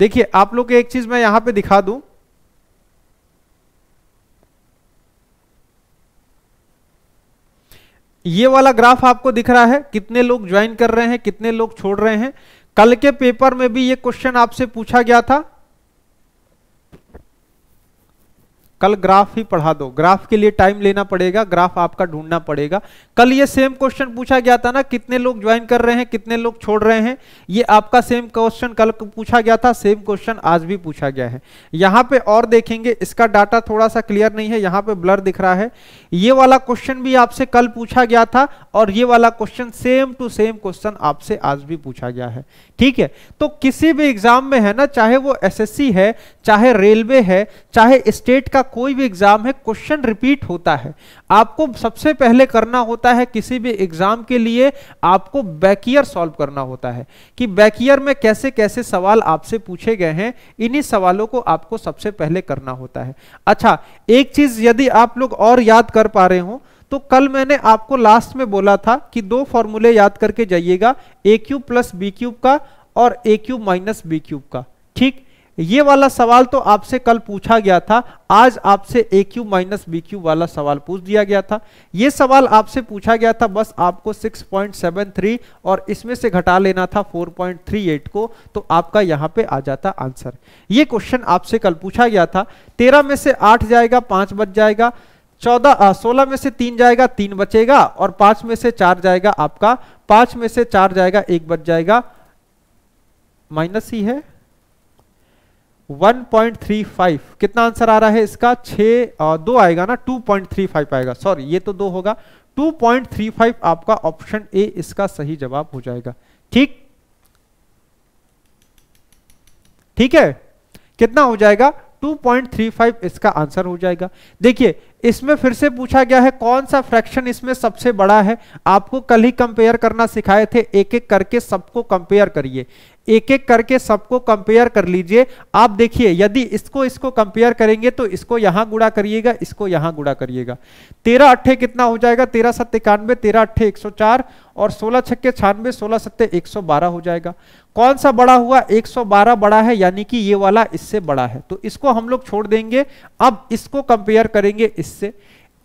[SPEAKER 1] देखिए आप लोग एक चीज मैं यहां पे दिखा दूं ये वाला ग्राफ आपको दिख रहा है कितने लोग ज्वाइन कर रहे हैं कितने लोग छोड़ रहे हैं कल के पेपर में भी ये क्वेश्चन आपसे पूछा गया था कल ग्राफ ही पढ़ा दो ग्राफ के लिए टाइम लेना पड़ेगा ग्राफ आपका ढूंढना पड़ेगा कल ये सेम क्वेश्चन पूछा गया था ना कितने लोग ज्वाइन कर रहे हैं कितने लोग छोड़ रहे हैं ये आपका सेम क्वेश्चन कल पूछा गया था सेम क्वेश्चन आज भी पूछा गया है यहाँ पे और देखेंगे इसका डाटा थोड़ा सा क्लियर नहीं है यहाँ पे ब्लर दिख रहा है ये वाला क्वेश्चन भी आपसे कल पूछा गया था और ये वाला question same to same question आपसे आज भी पूछा गया है ठीक है तो किसी भी एग्जाम में है ना चाहे वो एस है चाहे रेलवे है चाहे स्टेट का कोई भी एग्जाम है क्वेश्चन रिपीट होता है आपको सबसे पहले करना होता है किसी भी एग्जाम के लिए आपको बैक ईयर सॉल्व करना होता है कि बैक ईयर में कैसे कैसे सवाल आपसे पूछे गए हैं इन्हीं सवालों को आपको सबसे पहले करना होता है अच्छा एक चीज यदि आप लोग और याद कर पा रहे हो तो कल मैंने आपको लास्ट में बोला था कि दो फॉर्मूले याद करके जाइएगा A cube plus B cube का और A cube minus B cube का ठीक ये वाला सवाल तो आपसे कल पूछा गया था आज आपसे A cube minus B cube वाला सवाल पूछ दिया गया था ये सवाल आपसे पूछा गया था बस आपको 6.73 और इसमें से घटा लेना था 4.38 को तो आपका यहाँ पे आ जाता आंसर ये क्वेश्चन आपसे कल पूछा गया था तेरह में से आठ जाएगा पांच बच जाएगा चौदह सोलह में से तीन जाएगा तीन बचेगा और पांच में से चार जाएगा आपका पांच में से चार जाएगा एक बच जाएगा माइनस ही है 1.35 कितना आंसर आ रहा है इसका छ दो आएगा ना 2.35 आएगा सॉरी ये तो दो होगा 2.35 आपका ऑप्शन ए इसका सही जवाब हो जाएगा ठीक ठीक है कितना हो जाएगा 2.35 इसका आंसर हो जाएगा देखिए इसमें फिर से पूछा गया है कौन सा फ्रैक्शन इसमें सबसे बड़ा है आपको कल ही कंपेयर करना सिखाए थे एक एक करके सबको कंपेयर करिए एक एक करके सबको कंपेयर कर लीजिए आप देखिए यदि इसको इसको कंपेयर करेंगे तो इसको यहां गुड़ा करिएगा इसको यहां गुड़ा करिएगा तेरह अट्ठे कितना हो जाएगा तेरह सत्तानवे तेरह अट्ठे एक सौ चार और सोलह छक्के छानवे सोलह सत्ते एक सौ बारह हो जाएगा कौन सा बड़ा हुआ एक सौ बारह बड़ा है यानी कि ये वाला इससे बड़ा है तो इसको हम लोग छोड़ देंगे अब इसको कंपेयर करेंगे इससे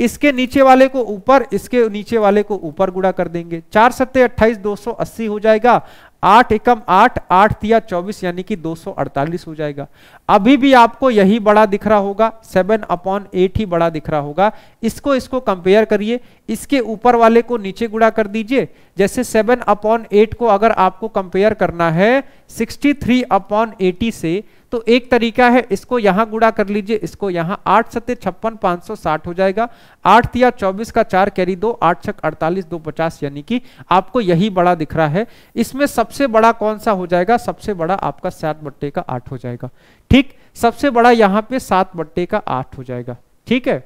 [SPEAKER 1] इसके नीचे वाले को ऊपर इसके नीचे वाले को ऊपर गुड़ा कर देंगे चार सत्ते अट्ठाईस दो सौ अस्सी हो जाएगा आठ एकम आठ आठ दिया चौबीस यानी कि 248 हो जाएगा अभी भी आपको यही बड़ा दिख रहा होगा सेवन अपॉन एट ही बड़ा दिख रहा होगा इसको इसको कंपेयर करिए इसके ऊपर वाले को नीचे गुड़ा कर दीजिए जैसे सेवन अपॉन एट को अगर आपको कंपेयर करना है सिक्सटी थ्री अपॉन एटी से तो एक तरीका है इसको यहां गुड़ा कर लीजिए इसको यहां आठ सत्य छप्पन पांच सौ साठ हो जाएगा आठ या चौबीस का चार कैरी दो आठ छक अड़तालीस दो पचास यानी कि आपको यही बड़ा दिख रहा है इसमें सबसे बड़ा कौन सा हो जाएगा सबसे बड़ा आपका सात बट्टे का आठ हो जाएगा ठीक सबसे बड़ा यहां पर सात बट्टे का आठ हो जाएगा ठीक है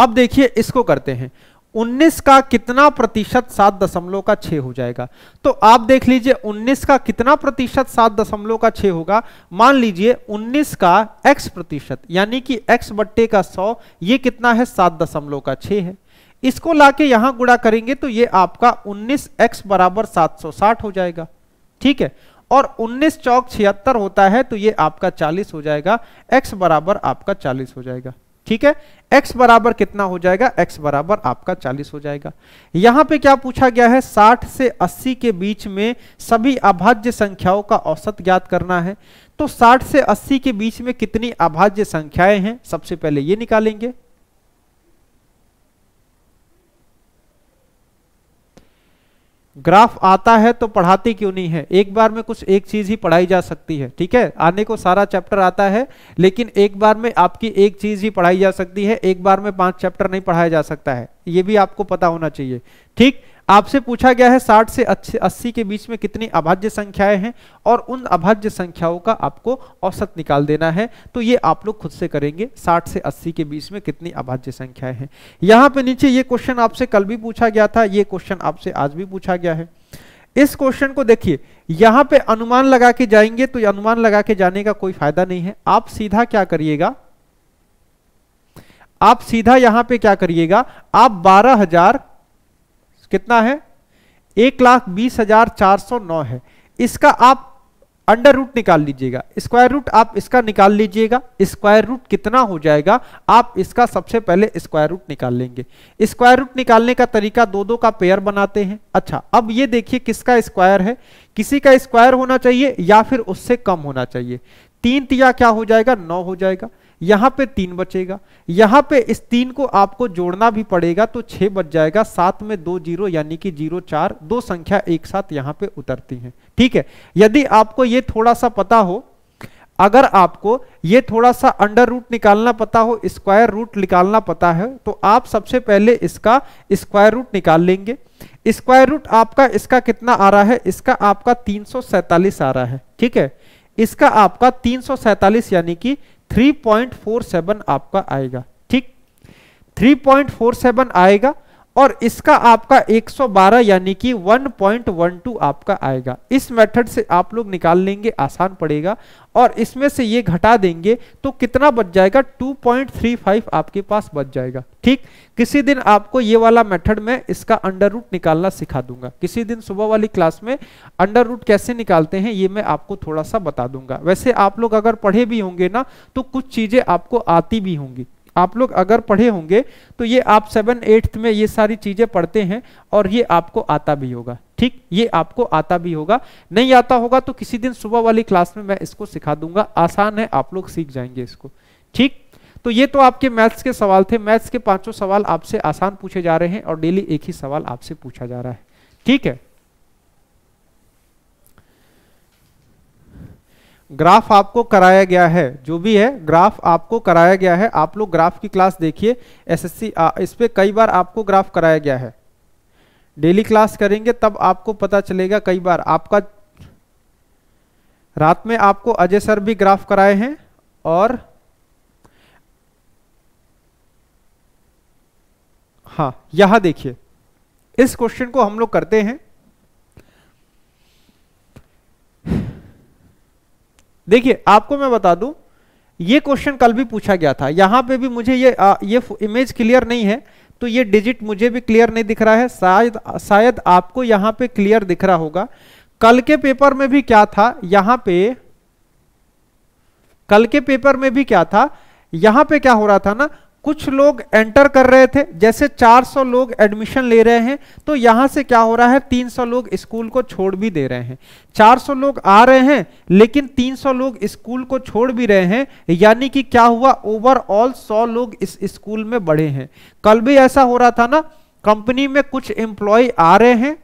[SPEAKER 1] अब देखिए इसको करते हैं 19 का कितना प्रतिशत सात दशमलव का छह हो जाएगा तो आप देख लीजिए 19 का कितना प्रतिशत सात दशमलव का छह होगा मान लीजिए 19 का x प्रतिशत यानी कि x बट्टे का 100 ये कितना है सात दशमलव का छह है इसको लाके यहां गुड़ा करेंगे तो ये आपका 19x बराबर 760 हो जाएगा ठीक है और 19 चौक छिहत्तर होता है तो ये आपका 40 हो जाएगा x बराबर आपका 40 हो जाएगा ठीक है x बराबर कितना हो जाएगा x बराबर आपका 40 हो जाएगा यहां पे क्या पूछा गया है 60 से 80 के बीच में सभी अभाज्य संख्याओं का औसत ज्ञात करना है तो 60 से 80 के बीच में कितनी अभाज्य संख्याएं हैं सबसे पहले ये निकालेंगे ग्राफ आता है तो पढ़ाती क्यों नहीं है एक बार में कुछ एक चीज ही पढ़ाई जा सकती है ठीक है आने को सारा चैप्टर आता है लेकिन एक बार में आपकी एक चीज ही पढ़ाई जा सकती है एक बार में पांच चैप्टर नहीं पढ़ाया जा सकता है ये भी आपको पता होना चाहिए ठीक आपसे पूछा गया है 60 से अस्सी के बीच में कितनी अभाज्य संख्याएं हैं और उन अभाज्य संख्याओं का आपको औसत निकाल देना है तो ये आप लोग खुद से करेंगे 60 से 80 के बीच में कितनी अभाज्य संख्याएं हैं यहाँ पे नीचे ये क्वेश्चन आपसे कल भी पूछा गया था ये क्वेश्चन आपसे आज भी पूछा गया है इस क्वेश्चन को देखिए यहाँ पे अनुमान लगा के जाएंगे तो अनुमान लगा के जाने का कोई फायदा नहीं है आप सीधा क्या करिएगा आप सीधा यहां पे क्या करिएगा आप बारह हजार कितना है एक लाख बीस हजार चार सौ नौ है इसका आप अंडर रूट निकाल लीजिएगा स्क्वायर रूट आप इसका निकाल लीजिएगा स्क्वायर रूट कितना हो जाएगा आप इसका सबसे पहले स्क्वायर रूट निकाल लेंगे स्क्वायर रूट निकालने का तरीका दो दो का पेयर बनाते हैं अच्छा अब ये देखिए किसका स्क्वायर है किसी का स्क्वायर होना चाहिए या फिर उससे कम होना चाहिए तीन तिया क्या हो जाएगा नौ हो जाएगा यहां पे तीन बचेगा यहां पे इस तीन को आपको जोड़ना भी पड़ेगा तो छह बच जाएगा सात में दो जीरो यानी कि जीरो चार दो संख्या एक साथ यहां पे उतरती हैं ठीक है यदि आपको ये थोड़ा सा पता हो अगर आपको ये थोड़ा सा अंडर रूट निकालना पता हो स्क्वायर रूट निकालना पता है तो आप सबसे पहले इसका स्क्वायर रूट निकाल लेंगे स्क्वायर रूट आपका इसका कितना आ रहा है इसका आपका तीन आ रहा है ठीक है इसका आपका तीन यानी कि 3.47 आपका आएगा ठीक 3.47 आएगा और इसका आपका 112 यानी कि 1.12 आपका आएगा इस मेथड से आप लोग निकाल लेंगे आसान पड़ेगा और इसमें से ये घटा देंगे तो कितना बच जाएगा 2.35 आपके पास बच जाएगा ठीक किसी दिन आपको ये वाला मेथड में इसका अंडर रूट निकालना सिखा दूंगा किसी दिन सुबह वाली क्लास में अंडर रूट कैसे निकालते हैं ये मैं आपको थोड़ा सा बता दूंगा वैसे आप लोग अगर पढ़े भी होंगे ना तो कुछ चीजें आपको आती भी होंगी आप लोग अगर पढ़े होंगे तो ये आप सेवन एट्थ में ये सारी चीज़ें पढ़ते हैं और ये आपको आता भी होगा ठीक ये आपको आता भी होगा नहीं आता होगा तो किसी दिन सुबह वाली क्लास में मैं इसको सिखा दूंगा आसान है आप लोग सीख जाएंगे इसको ठीक तो ये तो आपके मैथ्स के सवाल थे मैथ्स के पांचों सवाल आपसे आसान पूछे जा रहे हैं और डेली एक ही सवाल आपसे पूछा जा रहा है ठीक है ग्राफ आपको कराया गया है जो भी है ग्राफ आपको कराया गया है आप लोग ग्राफ की क्लास देखिए एसएससी इस पर कई बार आपको ग्राफ कराया गया है डेली क्लास करेंगे तब आपको पता चलेगा कई बार आपका रात में आपको अजय सर भी ग्राफ कराए हैं और हाँ यह देखिए इस क्वेश्चन को हम लोग करते हैं देखिए आपको मैं बता दूं ये क्वेश्चन कल भी पूछा गया था यहां पे भी मुझे ये आ, ये इमेज क्लियर नहीं है तो ये डिजिट मुझे भी क्लियर नहीं दिख रहा है शायद शायद आपको यहां पे क्लियर दिख रहा होगा कल के पेपर में भी क्या था यहां पे कल के पेपर में भी क्या था यहां पे क्या हो रहा था ना कुछ लोग एंटर कर रहे थे जैसे 400 लोग एडमिशन ले रहे हैं तो यहां से क्या हो रहा है 300 लोग स्कूल को छोड़ भी दे रहे हैं 400 लोग आ रहे हैं लेकिन 300 लोग स्कूल को छोड़ भी रहे हैं यानी कि क्या हुआ ओवरऑल 100 लोग इस स्कूल में बढ़े हैं कल भी ऐसा हो रहा था ना कंपनी में कुछ एम्प्लॉय आ रहे हैं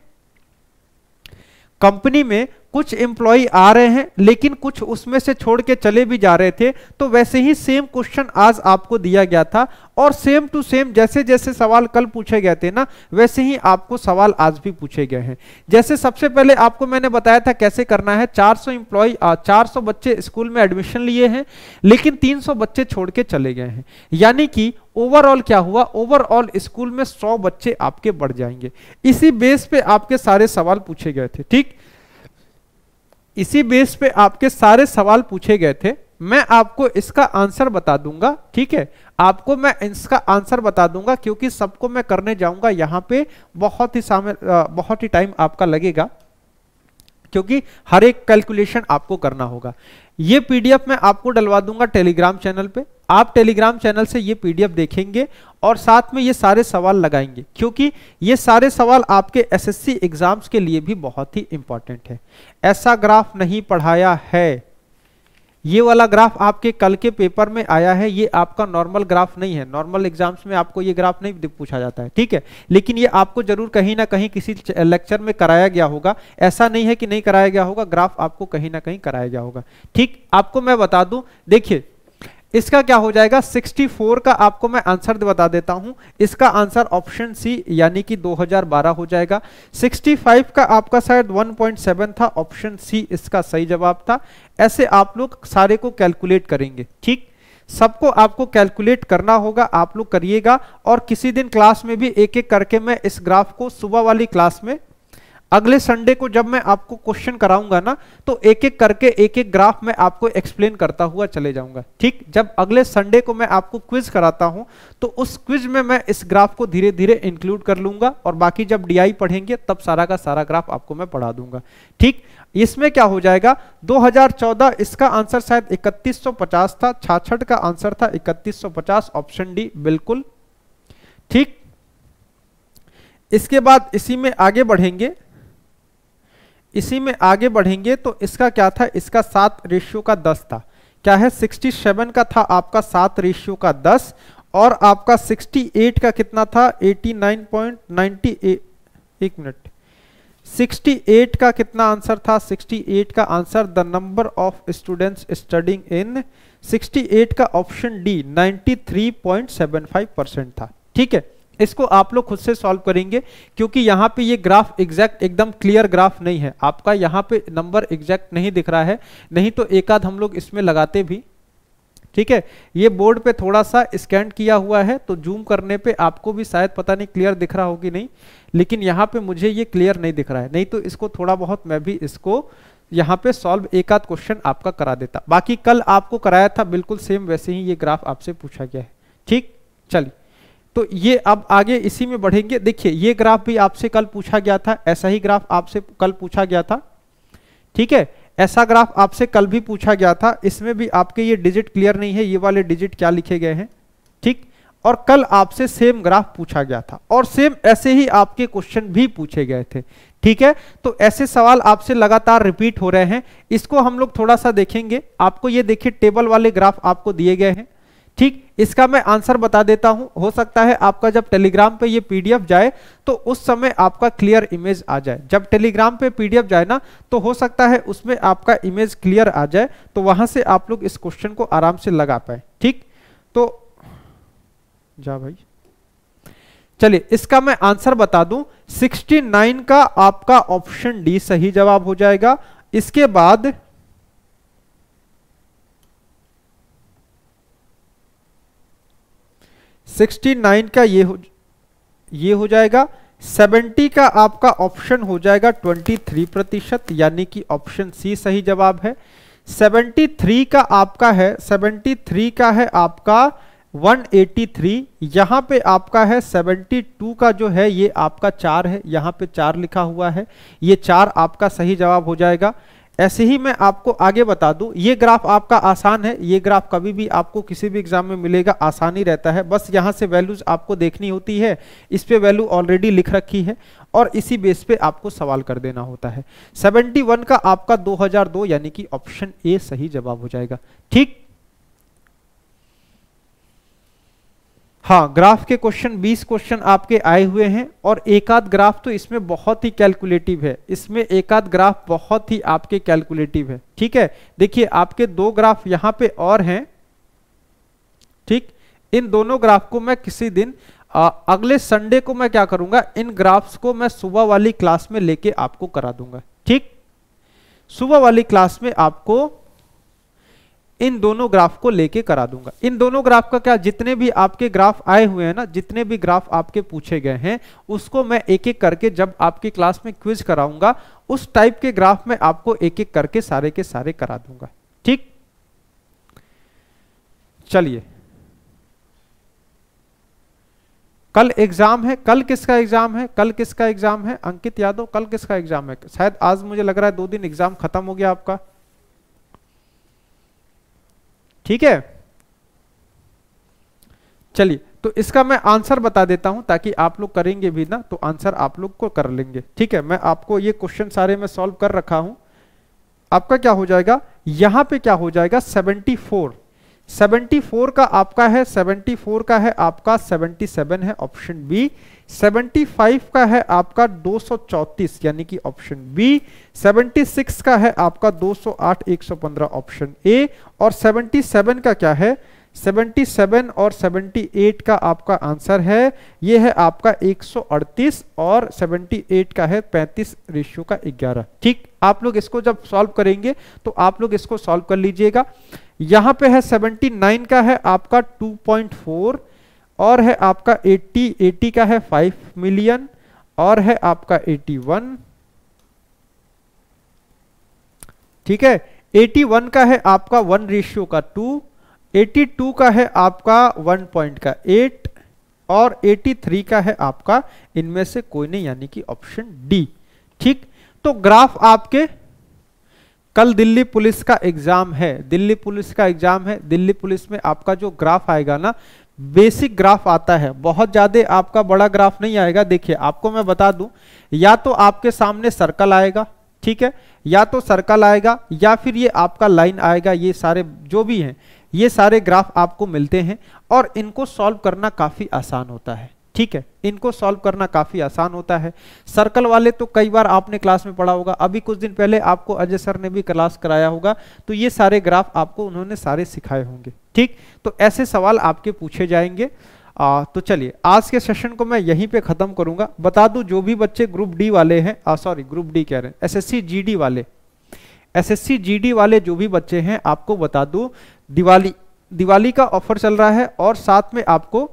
[SPEAKER 1] कंपनी में कुछ एम्प्लॉय आ रहे हैं लेकिन कुछ उसमें से छोड़ के चले भी जा रहे थे तो वैसे ही सेम क्वेश्चन आज आपको दिया गया था और सेम टू सेम जैसे जैसे सवाल कल पूछे गए थे ना वैसे ही आपको सवाल आज भी पूछे गए हैं जैसे सबसे पहले आपको मैंने बताया था कैसे करना है 400 सौ एम्प्लॉय चार बच्चे स्कूल में एडमिशन लिए हैं लेकिन 300 बच्चे छोड़ के चले गए हैं यानी कि ओवरऑल क्या हुआ ओवरऑल स्कूल में सौ बच्चे आपके बढ़ जाएंगे इसी बेस पे आपके सारे सवाल पूछे गए थे ठीक इसी बेस पे आपके सारे सवाल पूछे गए थे मैं आपको इसका आंसर बता दूंगा ठीक है आपको मैं इसका आंसर बता दूंगा क्योंकि सबको मैं करने जाऊंगा यहां पे बहुत ही सामने बहुत ही टाइम आपका लगेगा क्योंकि हर एक कैलकुलेशन आपको करना होगा ये पीडीएफ मैं आपको डलवा दूंगा टेलीग्राम चैनल पे आप टेलीग्राम चैनल से ये पीडीएफ देखेंगे और साथ में ये सारे सवाल लगाएंगे क्योंकि ये सारे सवाल आपके एसएससी एग्जाम्स के लिए भी बहुत ही इंपॉर्टेंट है ऐसा ग्राफ नहीं पढ़ाया है ये वाला ग्राफ आपके कल के पेपर में आया है ये आपका नॉर्मल ग्राफ नहीं है नॉर्मल एग्जाम्स में आपको ये ग्राफ नहीं पूछा जाता है ठीक है लेकिन ये आपको जरूर कहीं ना कहीं किसी लेक्चर में कराया गया होगा ऐसा नहीं है कि नहीं कराया गया होगा ग्राफ आपको कहीं ना कहीं कराया गया होगा ठीक आपको मैं बता दूं देखिए इसका क्या हो जाएगा 64 का आपको मैं आंसर बता देता हूं इसका आंसर ऑप्शन सी यानी कि 2012 हो जाएगा 65 का आपका शायद 1.7 था ऑप्शन सी इसका सही जवाब था ऐसे आप लोग सारे को कैलकुलेट करेंगे ठीक सबको आपको कैलकुलेट करना होगा आप लोग करिएगा और किसी दिन क्लास में भी एक एक करके मैं इस ग्राफ को सुबह वाली क्लास में अगले संडे को जब मैं आपको क्वेश्चन कराऊंगा ना तो एक एक करके एक एक ग्राफ में आपको एक्सप्लेन करता हुआ चले जाऊंगा ठीक जब अगले संडे को मैं आपको क्विज कराता हूं तो उस क्विज में मैं इस ग्राफ को धीरे धीरे इंक्लूड कर लूंगा और बाकी जब डी पढ़ेंगे तब सारा का सारा ग्राफ आपको मैं पढ़ा दूंगा ठीक इसमें क्या हो जाएगा 2014 इसका आंसर शायद 3150 था छाछठ का आंसर था 3150 ऑप्शन डी बिल्कुल ठीक इसके बाद इसी में आगे बढ़ेंगे इसी में आगे बढ़ेंगे तो इसका क्या था इसका सात रेशियो का दस था क्या है 67 का था आपका सात रेशियो का दस और आपका 68 का कितना था 89.98 एक मिनट 68 का कितना आंसर था 68 का answer the number of students studying in 68 का ऑप्शन डी 93.75 परसेंट था ठीक है इसको आप लोग खुद से सॉल्व करेंगे क्योंकि यहाँ पे ये ग्राफ एग्जैक्ट एकदम क्लियर ग्राफ नहीं है आपका यहाँ पे नंबर एग्जैक्ट नहीं दिख रहा है नहीं तो एक आध हम लोग इसमें लगाते भी ठीक है ये बोर्ड पे थोड़ा सा स्कैन किया हुआ है तो जूम करने पे आपको भी शायद पता नहीं क्लियर दिख रहा होगी नहीं लेकिन यहाँ पे मुझे ये क्लियर नहीं दिख रहा है नहीं तो इसको थोड़ा बहुत मैं भी इसको यहाँ पे सॉल्व एक आध क्वेश्चन आपका करा देता बाकी कल आपको कराया था बिल्कुल सेम वैसे ही ये ग्राफ आपसे पूछा गया है ठीक चलिए तो ये अब आगे इसी में बढ़ेंगे देखिए ये ग्राफ भी आपसे कल पूछा गया था ऐसा ही ग्राफ आपसे कल पूछा गया था ठीक है ऐसा ग्राफ आपसे कल भी पूछा गया था इसमें भी आपके ये डिजिट क्लियर नहीं है ये वाले डिजिट क्या लिखे गए हैं ठीक और कल आपसे सेम ग्राफ पूछा गया था और सेम ऐसे ही आपके क्वेश्चन भी पूछे गए थे ठीक है तो ऐसे सवाल आपसे लगातार रिपीट हो रहे हैं इसको हम लोग थोड़ा सा देखेंगे आपको ये देखिए टेबल वाले ग्राफ आपको दिए गए हैं ठीक इसका मैं आंसर बता देता हूं हो सकता है आपका जब टेलीग्राम पे ये पीडीएफ जाए तो उस समय आपका क्लियर इमेज आ जाए जब टेलीग्राम पे पीडीएफ जाए ना तो हो सकता है उसमें आपका इमेज क्लियर आ जाए तो वहां से आप लोग इस क्वेश्चन को आराम से लगा पाए ठीक तो जा भाई चलिए इसका मैं आंसर बता दू सिक्सटी का आपका ऑप्शन डी सही जवाब हो जाएगा इसके बाद सिक्सटी नाइन का ये हो ये हो जाएगा सेवेंटी का आपका ऑप्शन हो जाएगा ट्वेंटी थ्री प्रतिशत यानी कि ऑप्शन सी सही जवाब है सेवेंटी थ्री का आपका है सेवेंटी थ्री का है आपका 183 यहाँ पे आपका है 72 का जो है ये आपका चार है यहाँ पे चार लिखा हुआ है ये चार आपका सही जवाब हो जाएगा ऐसे ही मैं आपको आगे बता दूं ये ग्राफ आपका आसान है ये ग्राफ कभी भी आपको किसी भी एग्जाम में मिलेगा आसानी रहता है बस यहाँ से वैल्यूज आपको देखनी होती है इस पे वैल्यू ऑलरेडी लिख रखी है और इसी बेस पे आपको सवाल कर देना होता है 71 का आपका 2002 यानी कि ऑप्शन ए सही जवाब हो जाएगा ठीक हाँ ग्राफ के क्वेश्चन 20 क्वेश्चन आपके आए हुए हैं और एकाध ग्राफ तो इसमें बहुत ही कैलकुलेटिव है इसमें एकाध ग्राफ बहुत ही आपके कैलकुलेटिव है ठीक है देखिए आपके दो ग्राफ यहाँ पे और हैं ठीक इन दोनों ग्राफ को मैं किसी दिन आ, अगले संडे को मैं क्या करूंगा इन ग्राफ्स को मैं सुबह वाली क्लास में लेके आपको करा दूंगा ठीक सुबह वाली क्लास में आपको इन दोनों ग्राफ को लेके करा दूंगा इन दोनों ग्राफ का क्या जितने भी आपके ग्राफ आए हुए हैं ना जितने भी ग्राफ आपके पूछे गए हैं उसको मैं एक एक करके जब आपकी क्लास में क्विज कराऊंगा उस टाइप के ग्राफ में आपको एक एक करके सारे के सारे करा दूंगा ठीक चलिए कल एग्जाम है कल किसका एग्जाम है कल किसका एग्जाम है अंकित यादव कल किसका एग्जाम है शायद आज मुझे लग रहा है दो दिन एग्जाम खत्म हो गया आपका ठीक है चलिए तो इसका मैं आंसर बता देता हूं ताकि आप लोग करेंगे भी ना तो आंसर आप लोग को कर लेंगे ठीक है मैं आपको ये क्वेश्चन सारे में सॉल्व कर रखा हूं आपका क्या हो जाएगा यहां पे क्या हो जाएगा 74 74 का आपका है 74 का है आपका 77 है ऑप्शन बी 75 का है आपका 234 यानी कि ऑप्शन बी 76 का है आपका 208 115 ऑप्शन ए और 77 का क्या है 77 और 78 का आपका आंसर है ये है आपका 138 और 78 का है 35 रेशियो का 11 ठीक आप लोग इसको जब सॉल्व करेंगे तो आप लोग इसको सॉल्व कर लीजिएगा यहां पे है 79 का है आपका 2.4 और है आपका 80 80 का है 5 मिलियन और है आपका 81 ठीक है 81 का है आपका वन रेशियो का टू 82 का है आपका वन पॉइंट का एट और 83 का है आपका इनमें से कोई नहीं यानी कि ऑप्शन डी ठीक तो ग्राफ आपके कल दिल्ली पुलिस का एग्जाम है दिल्ली पुलिस का एग्जाम है दिल्ली पुलिस में आपका जो ग्राफ आएगा ना बेसिक ग्राफ आता है बहुत ज्यादा आपका बड़ा ग्राफ नहीं आएगा देखिए आपको मैं बता दूं या तो आपके सामने सर्कल आएगा ठीक है या तो सर्कल आएगा या फिर ये आपका लाइन आएगा ये सारे जो भी हैं ये सारे ग्राफ आपको मिलते हैं और इनको सॉल्व करना काफी आसान होता है ठीक है इनको सॉल्व करना काफी आसान होता है सर्कल वाले तो कई बार आपने क्लास में पढ़ा होगा अभी कुछ दिन पहले आपको अजय सर ने भी क्लास कराया होगा तो ये सारे ग्राफ आपको उन्होंने सारे सिखाए होंगे ठीक तो ऐसे सवाल आपके पूछे जाएंगे आ, तो चलिए आज के सेशन को मैं यहीं पे खत्म करूंगा बता दू जो भी बच्चे ग्रुप डी वाले हैं सॉरी ग्रुप डी कह रहे हैं एस एस वाले एस एस वाले जो भी बच्चे हैं आपको बता दू दिवाली दिवाली का ऑफर चल रहा है और साथ में आपको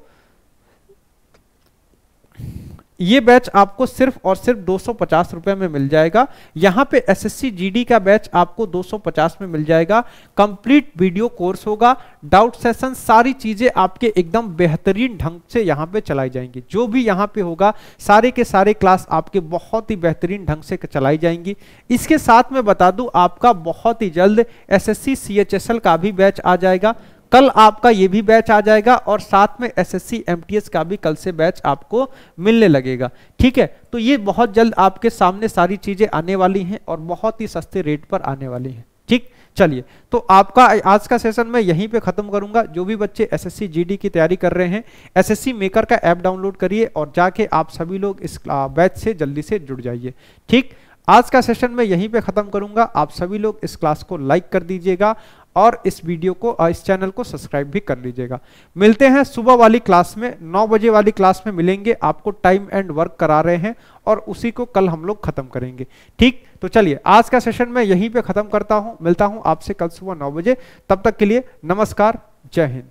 [SPEAKER 1] ये बैच आपको सिर्फ और सिर्फ दो रुपए में मिल जाएगा यहाँ पे एसएससी जीडी का बैच आपको 250 में मिल जाएगा कंप्लीट वीडियो कोर्स होगा डाउट सेशन सारी चीजें आपके एकदम बेहतरीन ढंग से यहाँ पे चलाई जाएंगी जो भी यहाँ पे होगा सारे के सारे क्लास आपके बहुत ही बेहतरीन ढंग से चलाई जाएंगी इसके साथ में बता दू आपका बहुत ही जल्द एस एस का भी बैच आ जाएगा कल आपका ये भी बैच आ जाएगा और साथ में एसएससी एमटीएस का भी कल से बैच आपको मिलने लगेगा ठीक है तो ये बहुत जल्द आपके सामने सारी चीजें आने वाली हैं और बहुत ही सस्ते रेट पर आने वाली हैं ठीक चलिए तो आपका आज का सेशन मैं यहीं पे खत्म करूंगा जो भी बच्चे एसएससी जीडी की तैयारी कर रहे हैं एसएससी मेकर का ऐप डाउनलोड करिए और जाके आप सभी लोग इस बैच से जल्दी से जुड़ जाइए ठीक आज का सेशन मैं यहीं पे ख़त्म करूंगा आप सभी लोग इस क्लास को लाइक कर दीजिएगा और इस वीडियो को इस चैनल को सब्सक्राइब भी कर लीजिएगा मिलते हैं सुबह वाली क्लास में नौ बजे वाली क्लास में मिलेंगे आपको टाइम एंड वर्क करा रहे हैं और उसी को कल हम लोग खत्म करेंगे ठीक तो चलिए आज का सेशन मैं यहीं पे खत्म करता हूं मिलता हूं आपसे कल सुबह नौ बजे तब तक के लिए नमस्कार जय हिंद